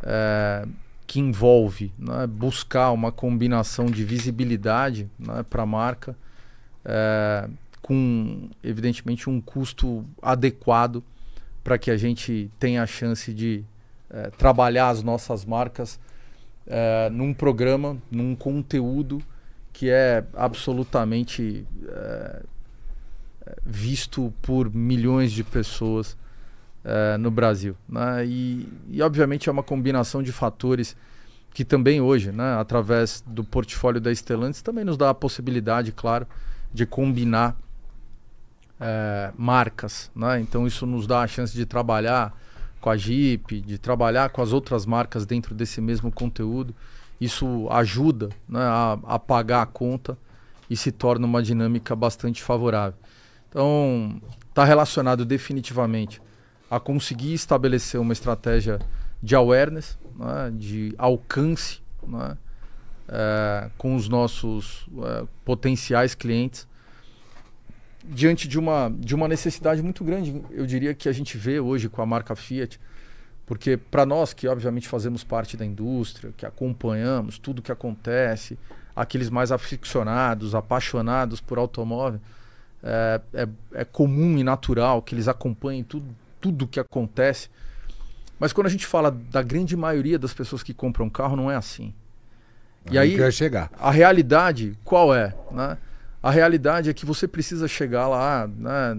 S2: É, que envolve né, buscar uma combinação de visibilidade né, para a marca, é, com evidentemente um custo adequado para que a gente tenha a chance de é, trabalhar as nossas marcas é, num programa, num conteúdo que é absolutamente visto por milhões de pessoas eh, no Brasil. Né? E, e, obviamente, é uma combinação de fatores que também hoje, né, através do portfólio da Stellantis, também nos dá a possibilidade, claro, de combinar eh, marcas. Né? Então, isso nos dá a chance de trabalhar com a Jeep, de trabalhar com as outras marcas dentro desse mesmo conteúdo. Isso ajuda né, a, a pagar a conta e se torna uma dinâmica bastante favorável. Então, está relacionado definitivamente a conseguir estabelecer uma estratégia de awareness, né, de alcance né, é, eh, com os nossos é, potenciais clientes diante de uma, de uma necessidade muito grande, eu diria que a gente vê hoje com a marca Fiat, porque para nós que obviamente fazemos parte da indústria, que acompanhamos tudo que acontece, aqueles mais aficionados, apaixonados por automóvel, é, é, é comum e natural que eles acompanhem tudo tudo que acontece. Mas quando a gente fala da grande maioria das pessoas que compram carro, não é assim.
S1: e aí, chegar.
S2: a realidade, qual é? Né? A realidade é que você precisa chegar lá né,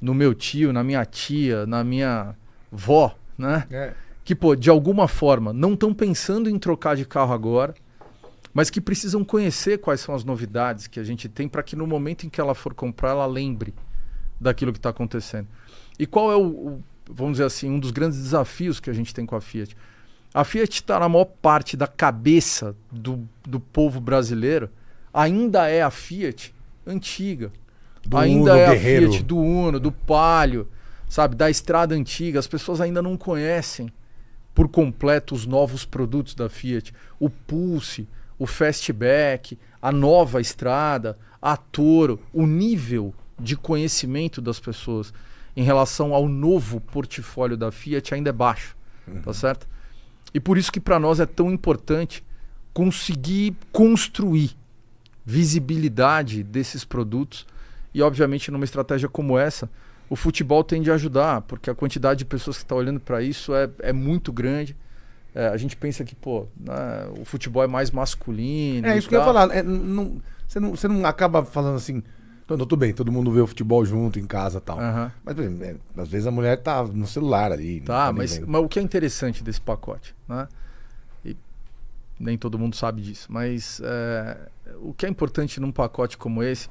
S2: no meu tio, na minha tia, na minha vó, né? É. Que, pô, de alguma forma, não estão pensando em trocar de carro agora, mas que precisam conhecer quais são as novidades que a gente tem para que no momento em que ela for comprar, ela lembre daquilo que está acontecendo. E qual é o, o, vamos dizer assim, um dos grandes desafios que a gente tem com a Fiat? A Fiat está na maior parte da cabeça do, do povo brasileiro, ainda é a Fiat antiga. Do ainda Uno, é guerreiro. a Fiat do Uno, do Palio, sabe, da estrada antiga. As pessoas ainda não conhecem por completo os novos produtos da Fiat, o Pulse, o Fastback, a nova estrada, a Toro, o nível de conhecimento das pessoas em relação ao novo portfólio da Fiat ainda é baixo, tá uhum. tá certo? E por isso que para nós é tão importante conseguir construir visibilidade desses produtos e obviamente numa estratégia como essa, o futebol tende a ajudar, porque a quantidade de pessoas que está olhando para isso é, é muito grande. É, a gente pensa que, pô, né, o futebol é mais masculino. É isso que eu ia falar. É,
S1: não, você, não, você não acaba falando assim, então, tudo bem, todo mundo vê o futebol junto em casa e tal. Uhum. Mas é, às vezes a mulher tá no celular ali. Né, tá, tá mas,
S2: mas, o que é interessante desse pacote, né? E nem todo mundo sabe disso, mas é, o que é importante num pacote como esse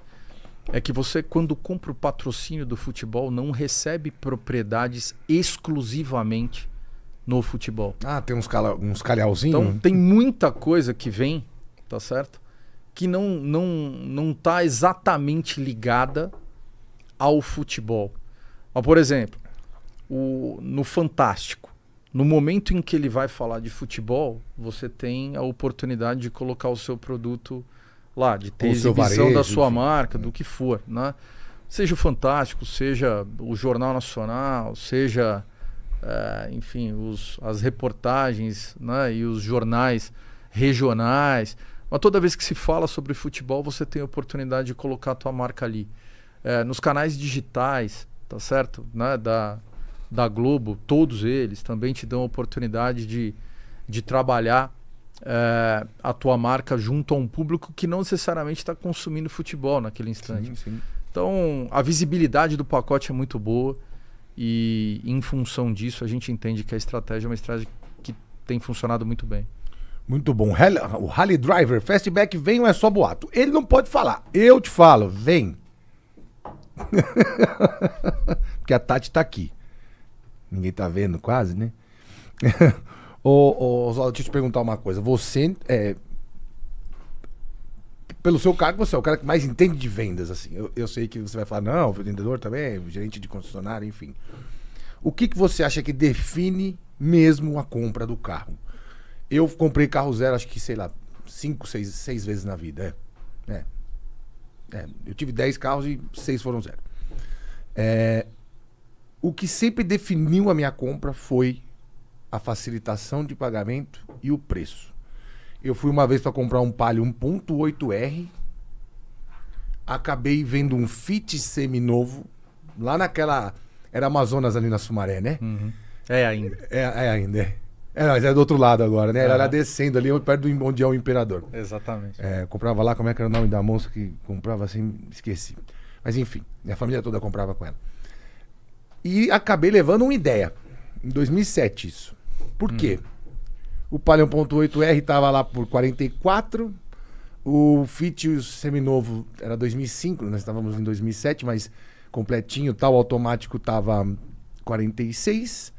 S2: é que você, quando compra o patrocínio do futebol, não recebe propriedades exclusivamente no futebol. Ah, tem uns, cala,
S1: uns calhauzinhos? Então,
S2: tem muita coisa que vem, tá certo? que não não não está exatamente ligada ao futebol. Mas, por exemplo, o, no Fantástico, no momento em que ele vai falar de futebol, você tem a oportunidade de colocar o seu produto lá, de ter exibição varejo, da sua marca, do que for, né? Seja o Fantástico, seja o Jornal Nacional, seja, eh, enfim, os, as reportagens né? e os jornais regionais. Mas toda vez que se fala sobre futebol, você tem a oportunidade de colocar a tua marca ali. É, nos canais digitais, tá certo? Né? Da, da Globo, todos eles também te dão a oportunidade de, de trabalhar é, a tua marca junto a um público que não necessariamente está consumindo futebol naquele instante. Sim, sim. Então, a visibilidade do pacote é muito boa e, em função disso, a gente entende que a estratégia é uma estratégia que tem
S1: funcionado muito bem. Muito bom. O Rally Driver, Fastback vem ou é só boato? Ele não pode falar. Eu te falo, vem. Porque a Tati tá aqui. Ninguém tá vendo quase, né? ô, ô, Zola, deixa eu te perguntar uma coisa. Você, é, pelo seu cargo, você é o cara que mais entende de vendas, assim. Eu, eu sei que você vai falar, não, vendedor também, gerente de concessionário enfim. O que, que você acha que define mesmo a compra do carro? Eu comprei carro zero, acho que, sei lá, cinco, seis, seis vezes na vida. É. é. é. Eu tive dez carros e seis foram zero. É... O que sempre definiu a minha compra foi a facilitação de pagamento e o preço. Eu fui uma vez para comprar um Palio 1.8R, acabei vendo um Fit semi-novo, lá naquela. Era Amazonas ali na Sumaré, né? Uhum. É ainda. É, é ainda, é. É, mas é do outro lado agora, né? Era é. lá descendo ali, perto do, onde é o imperador. Exatamente. É, comprava lá, como é que era o nome da moça que comprava assim, esqueci. Mas enfim, a família toda comprava com ela. E acabei levando uma ideia. Em 2007 isso. Por hum. quê? O Palio 1.8R tava lá por 44, o Fit seminovo era 2005, nós estávamos em 2007, mas completinho, tal automático tava 46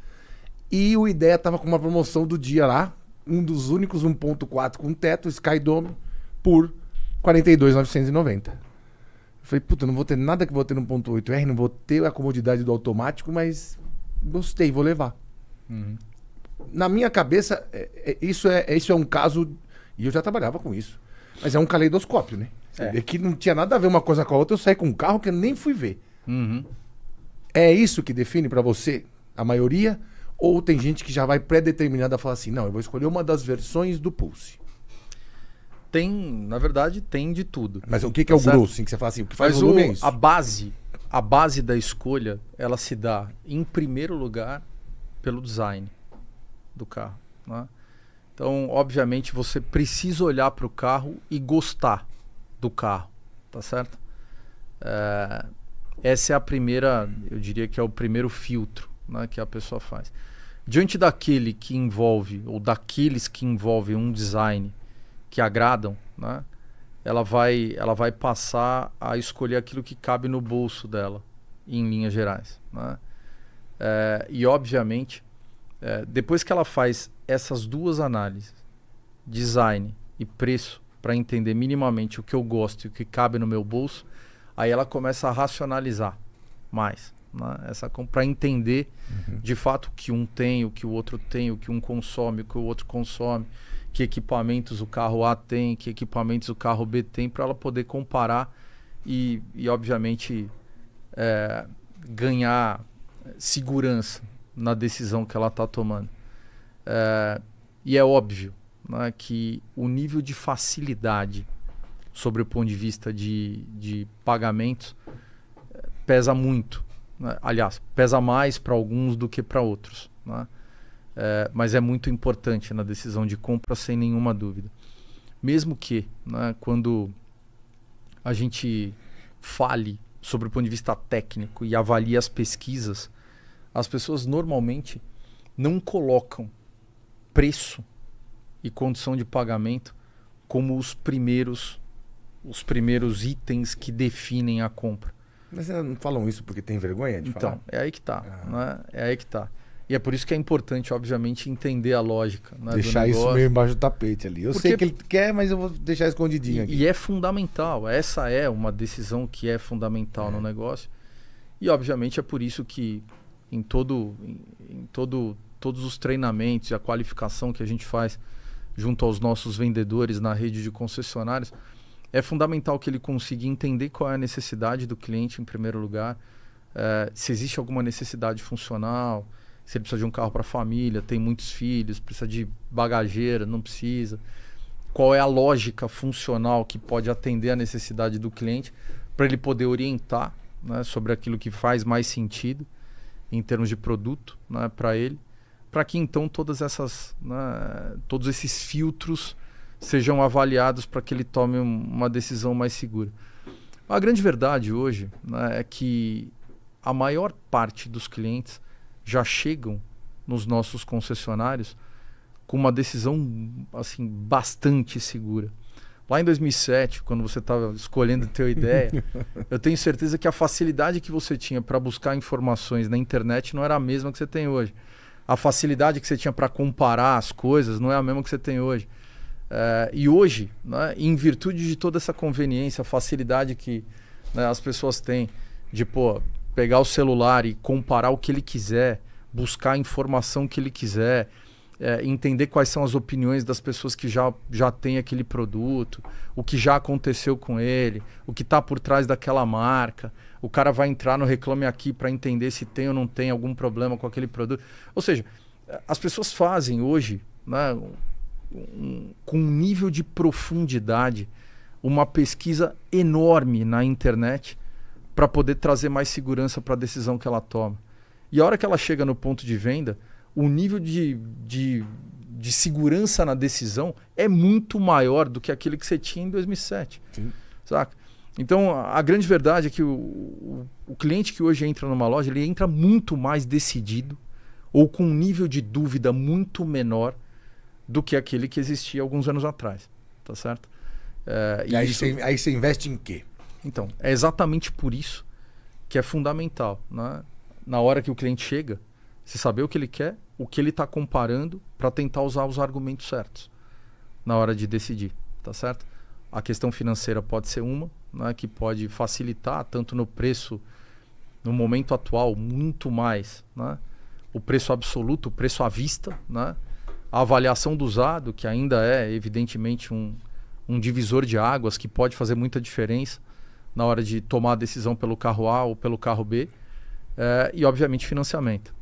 S1: e o Ideia tava com uma promoção do dia lá, um dos únicos 1.4 com teto, Skydome, por 42,990. Eu falei, puta, não vou ter nada que vou ter no 1.8R, não vou ter a comodidade do automático, mas gostei, vou levar. Uhum. Na minha cabeça, é, é, isso, é, é isso é um caso, e eu já trabalhava com isso, mas é um caleidoscópio, né? É. que não tinha nada a ver uma coisa com a outra, eu saí com um carro que eu nem fui ver. Uhum. É isso que define para você a maioria? Ou tem gente que já vai pré-determinada a falar assim: não, eu vou escolher uma das versões do Pulse. Tem, na verdade, tem de tudo. Mas o que, que é o tá certo? grosso? Assim, que você fala assim, o que faz Mas o, o é A
S2: base, a base da escolha, ela se dá, em primeiro lugar, pelo design do carro. Né? Então, obviamente, você precisa olhar para o carro e gostar do carro, tá certo? É, essa é a primeira, eu diria que é o primeiro filtro né, que a pessoa faz. Diante daquele que envolve, ou daqueles que envolvem um design que agradam, né, ela, vai, ela vai passar a escolher aquilo que cabe no bolso dela, em linhas gerais. Né? É, e, obviamente, é, depois que ela faz essas duas análises, design e preço, para entender minimamente o que eu gosto e o que cabe no meu bolso, aí ela começa a racionalizar mais. Né? Essa para entender uhum. de fato o que um tem, o que o outro tem, o que um consome, o que o outro consome, que equipamentos o carro A tem, que equipamentos o carro B tem, para ela poder comparar e, e obviamente, é, ganhar segurança na decisão que ela está tomando. É, e é óbvio né, que o nível de facilidade sobre o ponto de vista de, de pagamentos é, pesa muito né? Aliás, pesa mais para alguns do que para outros. Né? É, mas é muito importante na decisão de compra, sem nenhuma dúvida. Mesmo que, né, quando a gente fale sobre o ponto de vista técnico e avalie as pesquisas, as pessoas normalmente não colocam preço e condição de pagamento como os primeiros os primeiros itens que definem a compra.
S1: Mas não falam isso porque tem vergonha de então, falar? Então, é aí
S2: que tá. Ah. Né? É aí que tá. E é por isso que é importante, obviamente, entender a lógica. Né, deixar isso meio embaixo do tapete ali. Eu Porque... sei que
S1: ele quer, mas eu vou deixar escondidinho e, aqui.
S2: E é fundamental. Essa é uma decisão que é fundamental é. no negócio. E, obviamente, é por isso que em, todo, em, em todo, todos os treinamentos e a qualificação que a gente faz junto aos nossos vendedores na rede de concessionários é fundamental que ele consiga entender qual é a necessidade do cliente em primeiro lugar, é, se existe alguma necessidade funcional, se ele precisa de um carro para a família, tem muitos filhos, precisa de bagageira, não precisa. Qual é a lógica funcional que pode atender a necessidade do cliente para ele poder orientar né, sobre aquilo que faz mais sentido em termos de produto né, para ele, para que então todas essas, né, todos esses filtros sejam avaliados para que ele tome uma decisão mais segura. A grande verdade hoje né, é que a maior parte dos clientes já chegam nos nossos concessionários com uma decisão assim bastante segura. Lá em 2007, quando você estava escolhendo a ideia, eu tenho certeza que a facilidade que você tinha para buscar informações na internet não era a mesma que você tem hoje. A facilidade que você tinha para comparar as coisas não é a mesma que você tem hoje. Eh, e hoje, né, em virtude de toda essa conveniência, facilidade que né, as pessoas têm de pô, pegar o celular e comparar o que ele quiser, buscar a informação que ele quiser, é, entender quais são as opiniões das pessoas que já, já têm aquele produto, o que já aconteceu com ele, o que está por trás daquela marca. O cara vai entrar no Reclame Aqui para entender se tem ou não tem algum problema com aquele produto. Ou seja, eh, as pessoas fazem hoje né, um, com um nível de profundidade, uma pesquisa enorme na internet para poder trazer mais segurança para a decisão que ela toma. E a hora que ela chega no ponto de venda, o nível de, de, de segurança na decisão é muito maior do que aquele que você tinha em 2007. Sim. Saca? Então, a grande verdade é que o, o, o, cliente que hoje entra numa loja, ele entra muito mais decidido ou com um nível de dúvida muito menor do que aquele que existia alguns anos atrás. Tá certo? É, e, aí, isso... você, aí você investe em quê? Então, é exatamente por isso que é fundamental. Né? Na hora que o cliente chega, você saber o que ele quer, o que ele está comparando, para tentar usar os argumentos certos na hora de decidir, tá certo? A questão financeira pode ser uma, né, que pode facilitar tanto no preço, no momento atual, muito mais, né? o preço absoluto, o preço à vista, né? a avaliação do usado, que ainda é, evidentemente, um, um divisor de águas que pode fazer muita diferença na hora de tomar a decisão pelo carro A ou pelo carro B. É, e, obviamente, financiamento,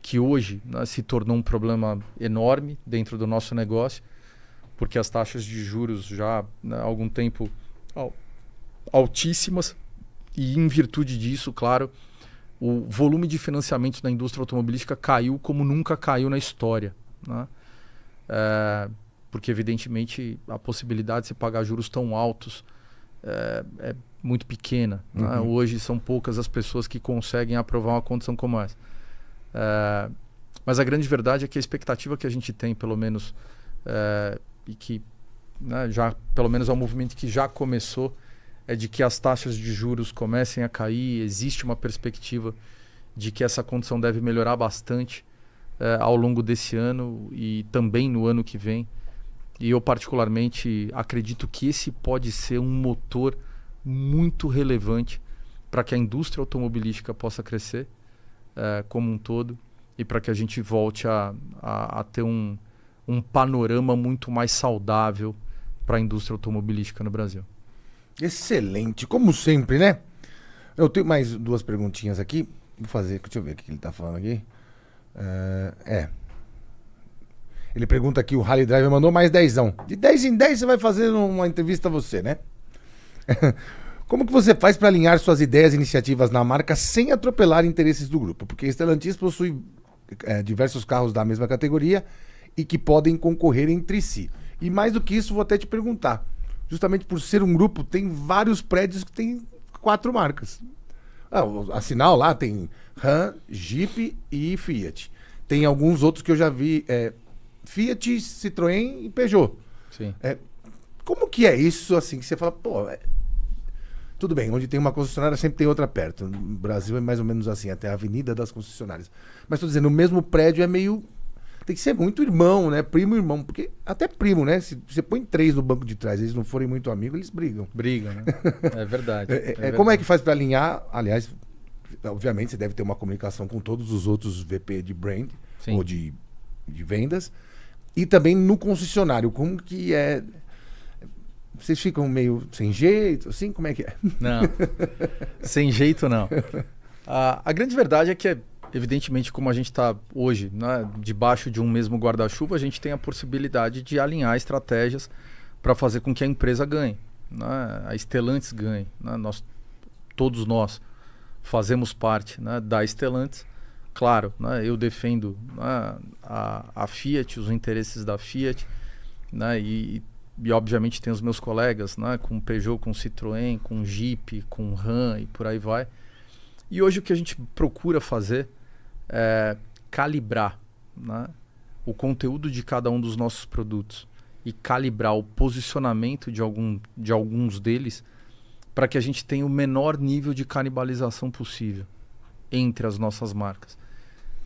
S2: que hoje né, se tornou um problema enorme dentro do nosso negócio, porque as taxas de juros já né, há algum tempo altíssimas, e em virtude disso, claro, o volume de financiamento da indústria automobilística caiu como nunca caiu na história. Né? É, porque, evidentemente, a possibilidade de se pagar juros tão altos é, é muito pequena. Né? Uhum. Né? Hoje são poucas as pessoas que conseguem aprovar uma condição como essa. É, mas a grande verdade é que a expectativa que a gente tem, pelo menos, e que né, já, pelo menos é um movimento que já começou, é de que as taxas de juros comecem a cair, existe uma perspectiva de que essa condição deve melhorar bastante eh, ao longo desse ano e também no ano que vem. E eu, particularmente, acredito que esse pode ser um motor muito relevante para que a indústria automobilística possa crescer eh, como um todo e para que a gente volte a, a, a ter um, um panorama
S1: muito mais saudável para a indústria automobilística no Brasil. Excelente, como sempre, né? Eu tenho mais duas perguntinhas aqui. Vou fazer, deixa eu ver o que ele está falando aqui. Uh, é. Ele pergunta aqui, o Rally Driver mandou mais dezão. De 10 em 10 você vai fazer uma entrevista a você, né? Como que você faz para alinhar suas ideias e iniciativas na marca sem atropelar interesses do grupo? Porque Stellantis possui é, diversos carros da mesma categoria e que podem concorrer entre si. E mais do que isso, vou até te perguntar. Justamente por ser um grupo, tem vários prédios que tem quatro marcas. Ah, a Sinal lá tem RAM, Jeep e Fiat. Tem alguns outros que eu já vi. É, Fiat, Citroën e Peugeot. Sim. É, como que é isso, assim, que você fala, pô... É... Tudo bem, onde tem uma concessionária sempre tem outra perto. No Brasil é mais ou menos assim, até a Avenida das Concessionárias. Mas estou dizendo, o mesmo prédio é meio tem que ser muito irmão, né? Primo irmão. Porque até primo, né? Se você põe três no banco de trás, eles não forem muito amigos, eles brigam. Brigam, né? É verdade. é, é verdade. É, como é que faz para alinhar? Aliás, obviamente você deve ter uma comunicação com todos os outros VP de brand Sim. ou de, de vendas. E também no concessionário, como que é vocês ficam meio sem jeito, assim? Como é que é? Não, sem jeito não. a grande verdade é que é
S2: evidentemente, como a gente está hoje, né, debaixo de um mesmo guarda-chuva, a gente tem a possibilidade de alinhar estratégias para fazer com que a empresa ganhe, né, a Estelantes ganhe. Né, nós, todos nós fazemos parte né, da Estelantes. Claro, né, eu defendo né, a, a, Fiat, os interesses da Fiat, e, e, obviamente tem os meus colegas com Peugeot, com Citroën, com Jeep, com Ram e por aí vai. E hoje o que a gente procura fazer é, calibrar né, o conteúdo de cada um dos nossos produtos e calibrar o posicionamento de, algum, de alguns deles para que a gente tenha o menor nível de canibalização possível entre as nossas marcas.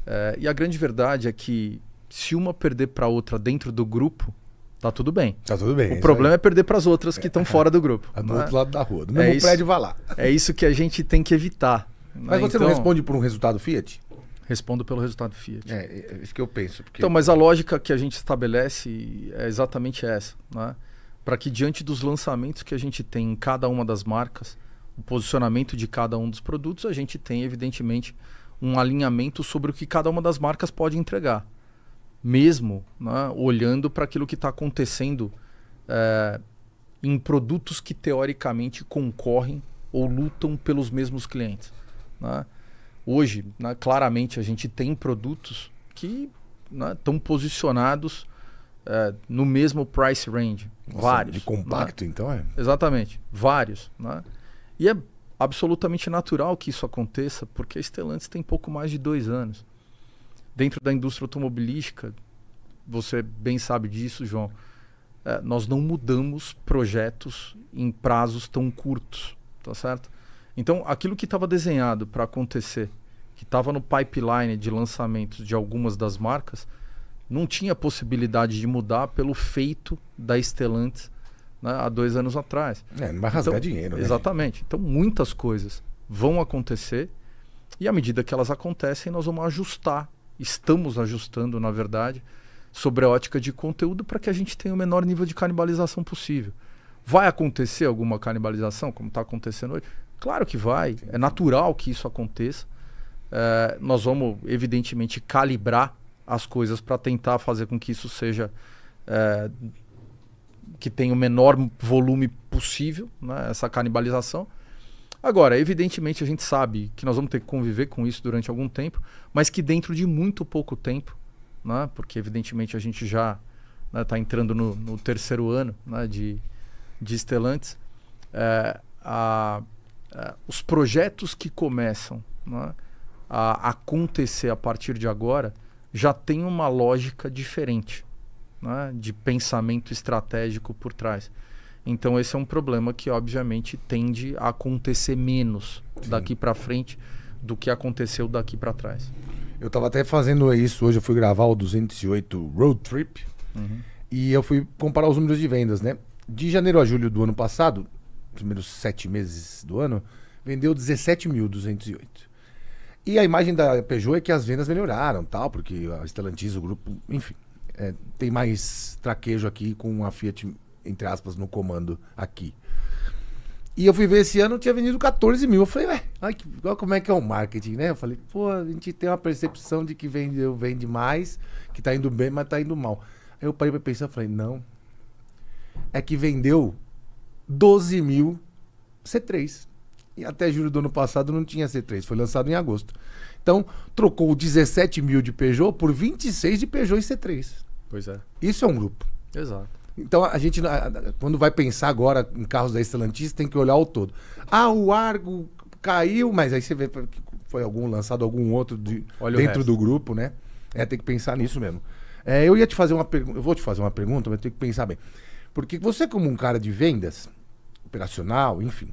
S2: É, e a grande verdade é que se uma perder para outra dentro do grupo, tá tudo bem. Tá tudo bem. O problema é, é perder para as outras que estão é, fora do grupo. Tá do né? outro lado da rua, do é mesmo prédio, vai lá. É isso que a gente tem que evitar. Né? Mas né? você então... não responde por um resultado Fiat? Respondo pelo resultado Fiat. É, é isso que eu penso. Porque... Então, mas a lógica que a gente estabelece é exatamente essa, né? Para que diante dos lançamentos que a gente tem em cada uma das marcas, o posicionamento de cada um dos produtos, a gente tem evidentemente um alinhamento sobre o que cada uma das marcas pode entregar, mesmo né? olhando para aquilo que está acontecendo é, em produtos que teoricamente concorrem ou lutam pelos mesmos clientes. Né? Hoje, né, claramente, a gente tem produtos que estão né, posicionados é, no mesmo price range. Nossa, vários. De compacto, né? então, é? Exatamente. Vários. Né? E é absolutamente natural que isso aconteça, porque a Stellantis tem pouco mais de dois anos. Dentro da indústria automobilística, você bem sabe disso, João, é, nós não mudamos projetos em prazos tão curtos, tá certo? Então, aquilo que estava desenhado para acontecer, que estava no pipeline de lançamentos de algumas das marcas, não tinha possibilidade de mudar pelo feito da Stellantis né, há dois anos atrás. É, não vai rasgar então, dinheiro, né? Exatamente. Então, muitas coisas vão acontecer e à medida que elas acontecem, nós vamos ajustar. Estamos ajustando, na verdade, sobre a ótica de conteúdo para que a gente tenha o menor nível de canibalização possível. Vai acontecer alguma canibalização, como está acontecendo hoje? Claro que vai. É natural que isso aconteça. É, nós vamos, evidentemente, calibrar as coisas para tentar fazer com que isso seja. É, que tenha o menor volume possível, né, essa canibalização. Agora, evidentemente, a gente sabe que nós vamos ter que conviver com isso durante algum tempo, mas que dentro de muito pouco tempo, né, porque evidentemente a gente já está né, tá entrando no, no, terceiro ano né, de, de Stellantis, é, a uh, os projetos que começam né, a acontecer a partir de agora já tem uma lógica diferente né, de pensamento estratégico por trás. Então esse é um problema que obviamente tende a acontecer menos Sim. daqui para frente do que aconteceu daqui para trás.
S1: Eu estava até fazendo isso hoje, eu fui gravar o 208 Road Trip uhum. e eu fui comparar os números de vendas, né? De janeiro a julho do ano passado, primeiros sete meses do ano, vendeu 17.208. E a imagem da Peugeot é que as vendas melhoraram, tal, porque a Stellantis, o grupo, enfim, é, tem mais traquejo aqui com a Fiat, entre aspas, no comando aqui. E eu fui ver esse ano, tinha vendido 14 mil. Eu falei, ué, olha como é que é o marketing, né? Eu falei, pô, a gente tem uma percepção de que vendeu vende mais, que tá indo bem, mas tá indo mal. Aí eu parei pra pensar, falei, não. É que vendeu 12 mil C3. E até julho do ano passado não tinha C3, foi lançado em agosto. Então, trocou 17 mil de Peugeot por 26 de Peugeot e C3. Pois é. Isso é um grupo. Exato. Então, a gente, quando vai pensar agora em carros da Estelantis tem que olhar o todo. Ah, o Argo caiu, mas aí você vê que foi algum lançado, algum outro de, dentro do grupo, né? É, tem que pensar nisso mesmo. É, eu ia te fazer uma pergunta, eu vou te fazer uma pergunta, mas tem que pensar bem. Porque você, como um cara de vendas, operacional, enfim,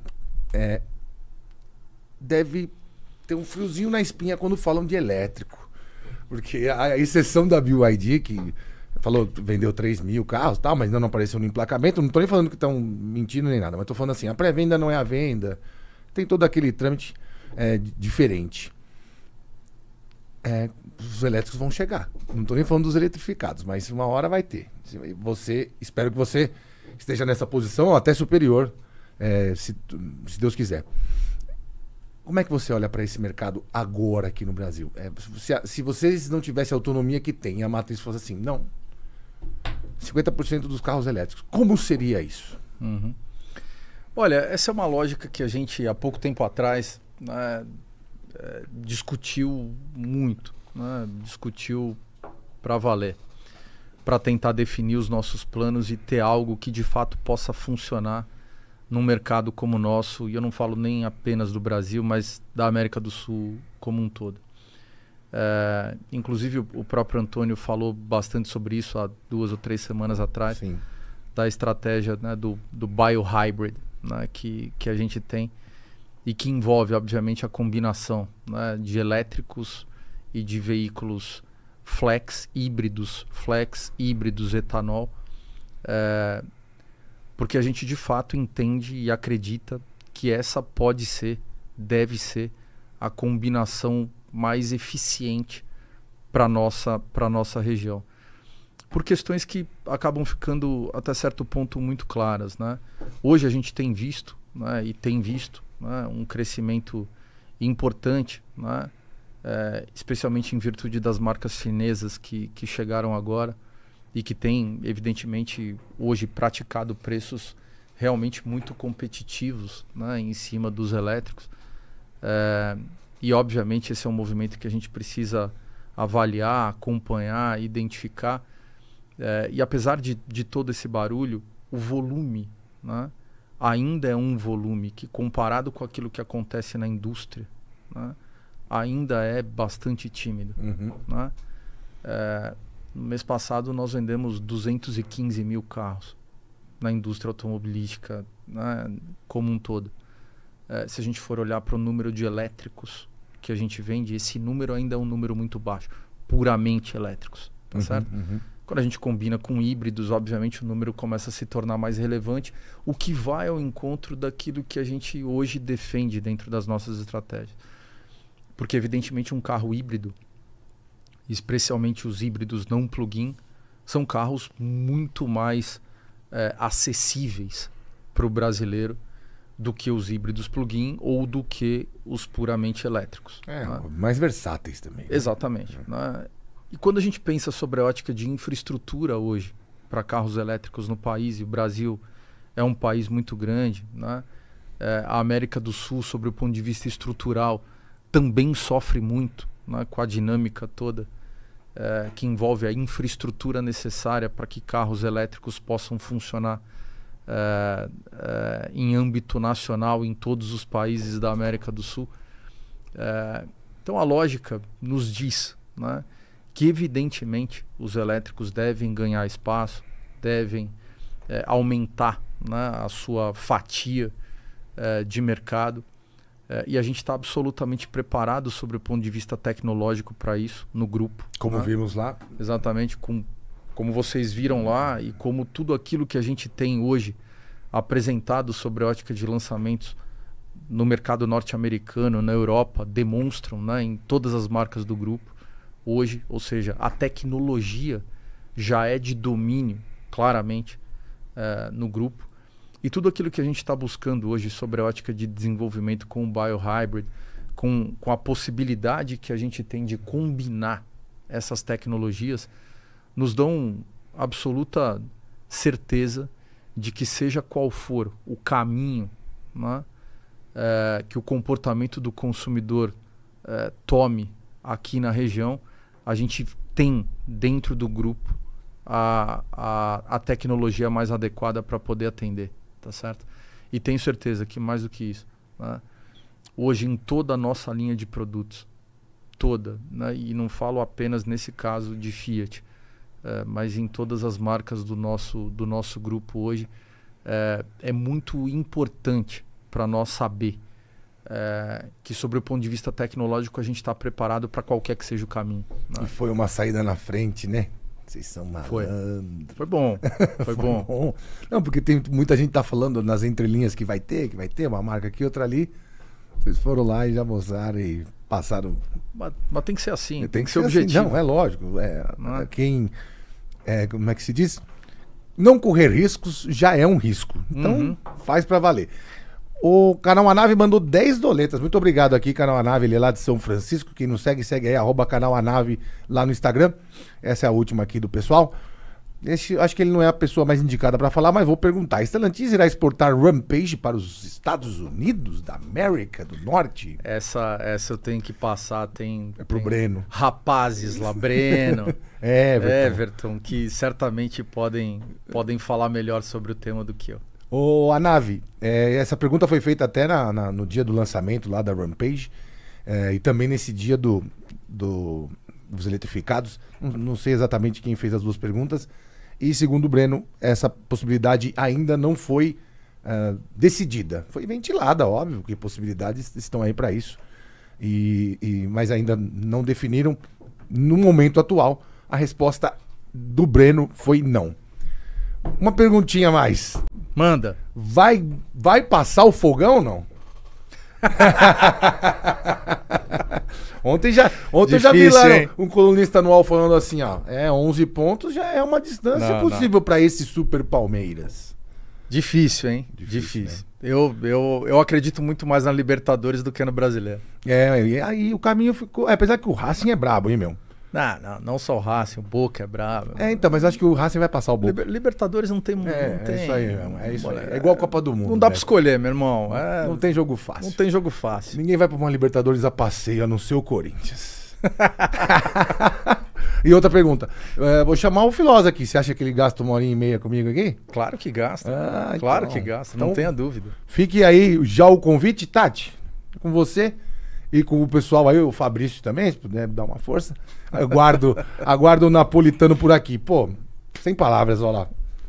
S1: é, deve ter um friozinho na espinha quando falam de elétrico. Porque a, exceção da BYD, que falou vendeu 3 mil carros tal, mas ainda não apareceu no emplacamento, não estou nem falando que estão mentindo nem nada, mas estou falando assim, a pré-venda não é a venda, tem todo aquele trâmite é, diferente. É, os elétricos vão chegar. Não estou nem falando dos eletrificados, mas uma hora vai ter. Você, espero que você esteja nessa posição ou até superior é, se, se Deus quiser. Como é que você olha para esse mercado agora aqui no Brasil? É, se, se, vocês não tivessem a autonomia que tem, a matriz fosse assim, não. 50% dos carros elétricos. Como seria isso? Uhum.
S2: Olha, essa é uma lógica que a gente, há pouco tempo atrás, né, é, discutiu muito. Né, discutiu para valer. Para tentar definir os nossos planos e ter algo que de fato possa funcionar num mercado como o nosso, e eu não falo nem apenas do Brasil, mas da América do Sul como um todo. É, inclusive, o, próprio Antônio falou bastante sobre isso há duas ou três semanas atrás, Sim. da estratégia né, do, do biohybrid né, que, que a gente tem e que envolve, obviamente, a combinação né, de elétricos e de veículos flex, híbridos, flex, híbridos, etanol. É, porque a gente de fato entende e acredita que essa pode ser, deve ser, a combinação mais eficiente para a nossa, para nossa região. Por questões que acabam ficando até certo ponto muito claras. Né? Hoje a gente tem visto, né, e tem visto, né, um crescimento importante, né, é, especialmente em virtude das marcas chinesas que, que chegaram agora e que tem, evidentemente, hoje praticado preços realmente muito competitivos né, em cima dos elétricos. É, e, obviamente, esse é um movimento que a gente precisa avaliar, acompanhar, identificar. É, e, apesar de, de todo esse barulho, o volume né, ainda é um volume que, comparado com aquilo que acontece na indústria, né, ainda é bastante tímido. Uhum. Né. É, no mês passado, nós vendemos 215 mil carros na indústria automobilística né, como um todo. É, se a gente for olhar para o número de elétricos que a gente vende, esse número ainda é um número muito baixo, puramente elétricos, tá uhum, certo? Uhum. Quando a gente combina com híbridos, obviamente o número começa a se tornar mais relevante, o que vai ao encontro daquilo que a gente hoje defende dentro das nossas estratégias. Porque, evidentemente, um carro híbrido especialmente os híbridos não plug-in, são carros muito mais é, acessíveis para o brasileiro do que os híbridos plug-in ou do que os puramente elétricos. É, né? mais versáteis também. Né? Exatamente. É. Né? E quando a gente pensa sobre a ótica de infraestrutura hoje para carros elétricos no país, e o Brasil é um país muito grande, né? É, a América do Sul, sobre o ponto de vista estrutural, também sofre muito né, com a dinâmica toda é, que envolve a infraestrutura necessária para que carros elétricos possam funcionar é, é, em âmbito nacional em todos os países da América do Sul. É, então a lógica nos diz né, que, evidentemente, os elétricos devem ganhar espaço, devem é, aumentar né, a sua fatia é, de mercado é, e a gente está absolutamente preparado sobre o ponto de vista tecnológico para isso no grupo. Como né? vimos lá. Exatamente, com, como vocês viram lá e como tudo aquilo que a gente tem hoje apresentado sobre a ótica de lançamentos no mercado norte-americano, na Europa, demonstram né, em todas as marcas do grupo hoje. Ou seja, a tecnologia já é de domínio, claramente, é, no grupo. E tudo aquilo que a gente está buscando hoje sobre a ótica de desenvolvimento com o biohybrid, com, com a possibilidade que a gente tem de combinar essas tecnologias, nos dão absoluta certeza de que seja qual for o caminho né, é, que o comportamento do consumidor é, tome aqui na região, a gente tem dentro do grupo a, a, a tecnologia mais adequada para poder atender tá certo? E tenho certeza que mais do que isso, né? hoje em toda a nossa linha de produtos, toda, né? e não falo apenas nesse caso de Fiat, é, mas em todas as marcas do nosso, do nosso grupo hoje, é, é muito importante para nós saber é, que, sobre o ponto de vista tecnológico, a gente está preparado para qualquer que seja o
S1: caminho. Né? E foi uma saída na frente, né? Vocês são malandros. Foi, foi bom. Foi, foi bom. bom. Não, porque tem muita gente tá falando nas entrelinhas que vai ter, que vai ter uma marca aqui, outra ali. Vocês foram lá e já mostraram e passaram. Mas,
S2: mas tem que ser assim, tem, tem que, ser, ser assim. objetivo. Assim. Não, é
S1: lógico. É, é? Quem. É, como é que se diz? Não correr riscos já é um risco. Então, uhum. faz para valer. O Canal Anave mandou 10 doletas. Muito obrigado aqui, Canal Anave, ele é lá de São Francisco. Quem não segue, segue aí, arroba Canal Anave lá no Instagram. Essa é a última aqui do pessoal. Esse, acho que ele não é a pessoa mais indicada para falar, mas vou perguntar. Stellantis irá exportar Rampage para os Estados Unidos
S2: da América do Norte? Essa, essa eu tenho que passar. Tem é pro tem Breno. Rapazes lá, Breno, é, Everton. Everton, que certamente podem podem falar melhor sobre o tema do que eu.
S1: Ô, a nave, é, essa pergunta foi feita até na, na, no dia do lançamento lá da Rampage é, e também nesse dia do, do dos eletrificados. Não, não, sei exatamente quem fez as duas perguntas. E segundo o Breno, essa possibilidade ainda não foi uh, decidida. Foi ventilada, óbvio, que possibilidades estão aí para isso. E, e, mas ainda não definiram, no momento atual, a resposta do Breno foi não. Uma perguntinha mais. Manda. Vai, vai passar o fogão ou não? ontem já, ontem Difícil, já vi lá hein? um colunista anual falando assim, ó, é 11 pontos já é uma distância não, possível para esse Super
S2: Palmeiras. Difícil, hein? Difícil. Difícil. Né? Eu, eu, eu acredito muito mais na Libertadores do que no Brasileiro.
S1: É, e aí o caminho ficou, é, apesar que o Racing é brabo, hein, meu? Não, ah, não, não só o Racing, o Boca é bravo. É, então, mas acho que o Racing vai passar o Boca. Liber,
S2: libertadores não tem. muito é, tem, é isso aí,
S1: é, é isso aí. É igual a Copa do Mundo. Não dá velho. Né? pra escolher, meu irmão. É, não tem jogo fácil. Não tem jogo fácil. Ninguém vai pra uma Libertadores a passeio, a não ser o Corinthians. e outra pergunta. É, vou chamar o Filosa aqui. Você acha que ele gasta uma hora e meia comigo aqui? Claro que gasta. Ah, claro então. que gasta, não então, tenha dúvida. Fique aí já o convite, Tati, com você e com o pessoal aí, o Fabrício também, se puder dar uma força. Aguardo, aguardo o napolitano por aqui. Pô, sem palavras, olha lá.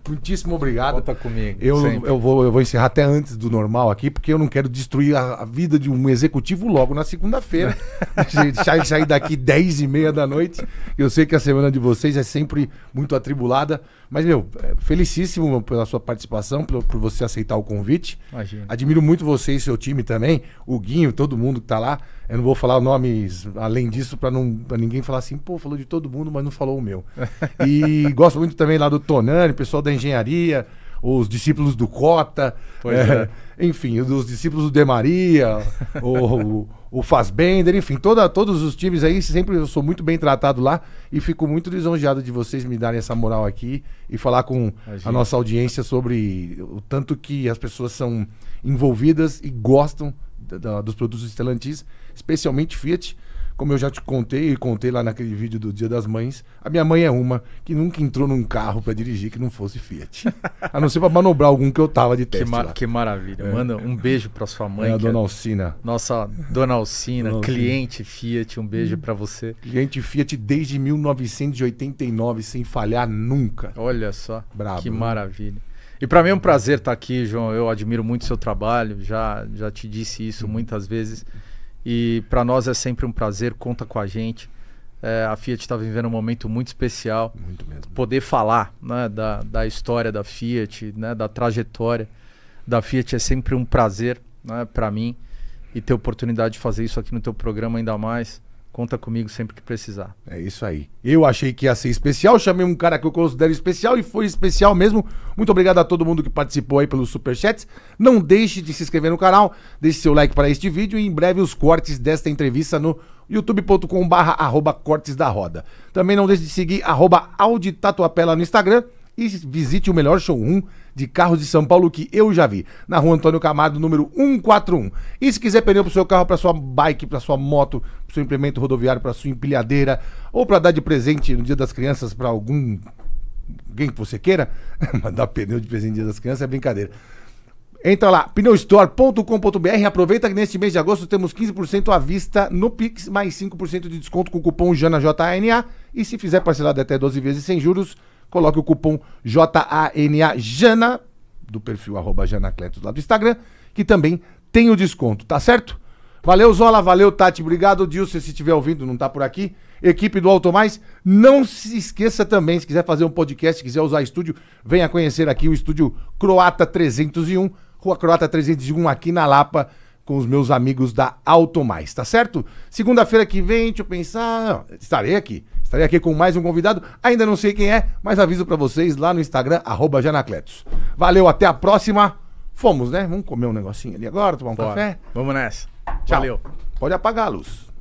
S1: Muitíssimo obrigado. Volta comigo. Eu, eu, vou, eu vou encerrar até antes do normal aqui, porque eu não quero destruir a, a vida de um executivo logo na segunda-feira. sair, sair daqui 10 e meia da noite. Eu sei que a semana de vocês é sempre muito atribulada. Mas, meu, é, felicíssimo pela sua participação, por, por você aceitar o convite. Imagina. Admiro muito você e seu time também, o Guinho, todo mundo que tá lá. Eu não vou falar nomes além disso para não ninguém falar assim, pô, falou de todo mundo, mas não falou o meu. e gosto muito também lá do Tonani, pessoal da engenharia, os discípulos do Cota, é, é. enfim, os discípulos do De Maria, o, o, o Fazbender, enfim, toda, todos os times aí, sempre eu sou muito bem tratado lá e fico muito lisonjeado de vocês me darem essa moral aqui e falar com Imagina. a nossa audiência sobre o tanto que as pessoas são envolvidas e gostam da, da, dos produtos Stellantis, especialmente Fiat. Como eu já te contei e contei lá naquele vídeo do Dia das Mães, a minha mãe é uma que nunca entrou num carro para dirigir que não fosse Fiat. a não ser para manobrar algum que eu tava de teste. Que, mar lá. que maravilha.
S2: É. Manda um beijo para sua mãe. É a é dona Alcina.
S1: É... Nossa dona Alcina, dona cliente Fiat, um beijo para você. Cliente Fiat desde 1989, sem falhar nunca. Olha só. Bravo. Que né?
S2: maravilha. E para mim é um prazer estar aqui, João. Eu admiro muito o seu trabalho, já, já te disse isso hum. muitas vezes. E para nós é sempre um prazer, conta com a gente. É, a Fiat está vivendo um momento muito especial. Muito mesmo. Poder falar né, da, da história da Fiat, né, da trajetória da Fiat é sempre um prazer né, para mim. E ter oportunidade de fazer isso aqui no teu programa ainda mais. Conta comigo sempre que precisar.
S1: É isso aí. Eu achei que ia ser especial, chamei um cara que eu considero especial e foi especial mesmo. Muito obrigado a todo mundo que participou aí pelos superchats. Não deixe de se inscrever no canal, deixe seu like para este vídeo e em breve os cortes desta entrevista no youtube.com barra cortes da roda. Também não deixe de seguir arroba auditatuapela no Instagram e visite o melhor showroom de carros de São Paulo que eu já vi, na rua Antônio Camargo, número 141. E se quiser pneu para o seu carro, para sua bike, para sua moto, para seu implemento rodoviário, para sua empilhadeira, ou para dar de presente no Dia das Crianças para algum alguém que você queira, mandar pneu de presente no Dia das Crianças é brincadeira. Entra lá, pneustore.com.br. Aproveita que neste mês de agosto temos 15% à vista no Pix, mais 5% de desconto com o cupom JANAJNA. E se fizer parcelado até 12 vezes sem juros, Coloque o cupom J-A-N-A Jana, do perfil arroba Janacletos lá do Instagram, que também tem o desconto, tá certo? Valeu, Zola, valeu, Tati, obrigado, Dilson, se estiver ouvindo, não tá por aqui. Equipe do Auto Mais, não se esqueça também, se quiser fazer um podcast, se quiser usar estúdio, venha conhecer aqui o estúdio Croata 301, Rua Croata 301, aqui na Lapa com os meus amigos da Auto Mais, tá certo? Segunda-feira que vem, deixa eu pensar, não, estarei aqui. Estarei aqui com mais um convidado, ainda não sei quem é, mas aviso para vocês lá no Instagram, arroba Janacletos. Valeu, até a próxima. Fomos, né? Vamos comer um negocinho ali agora, tomar um Bora. café. Vamos nessa. Tchau. Valeu. Pode apagar a luz.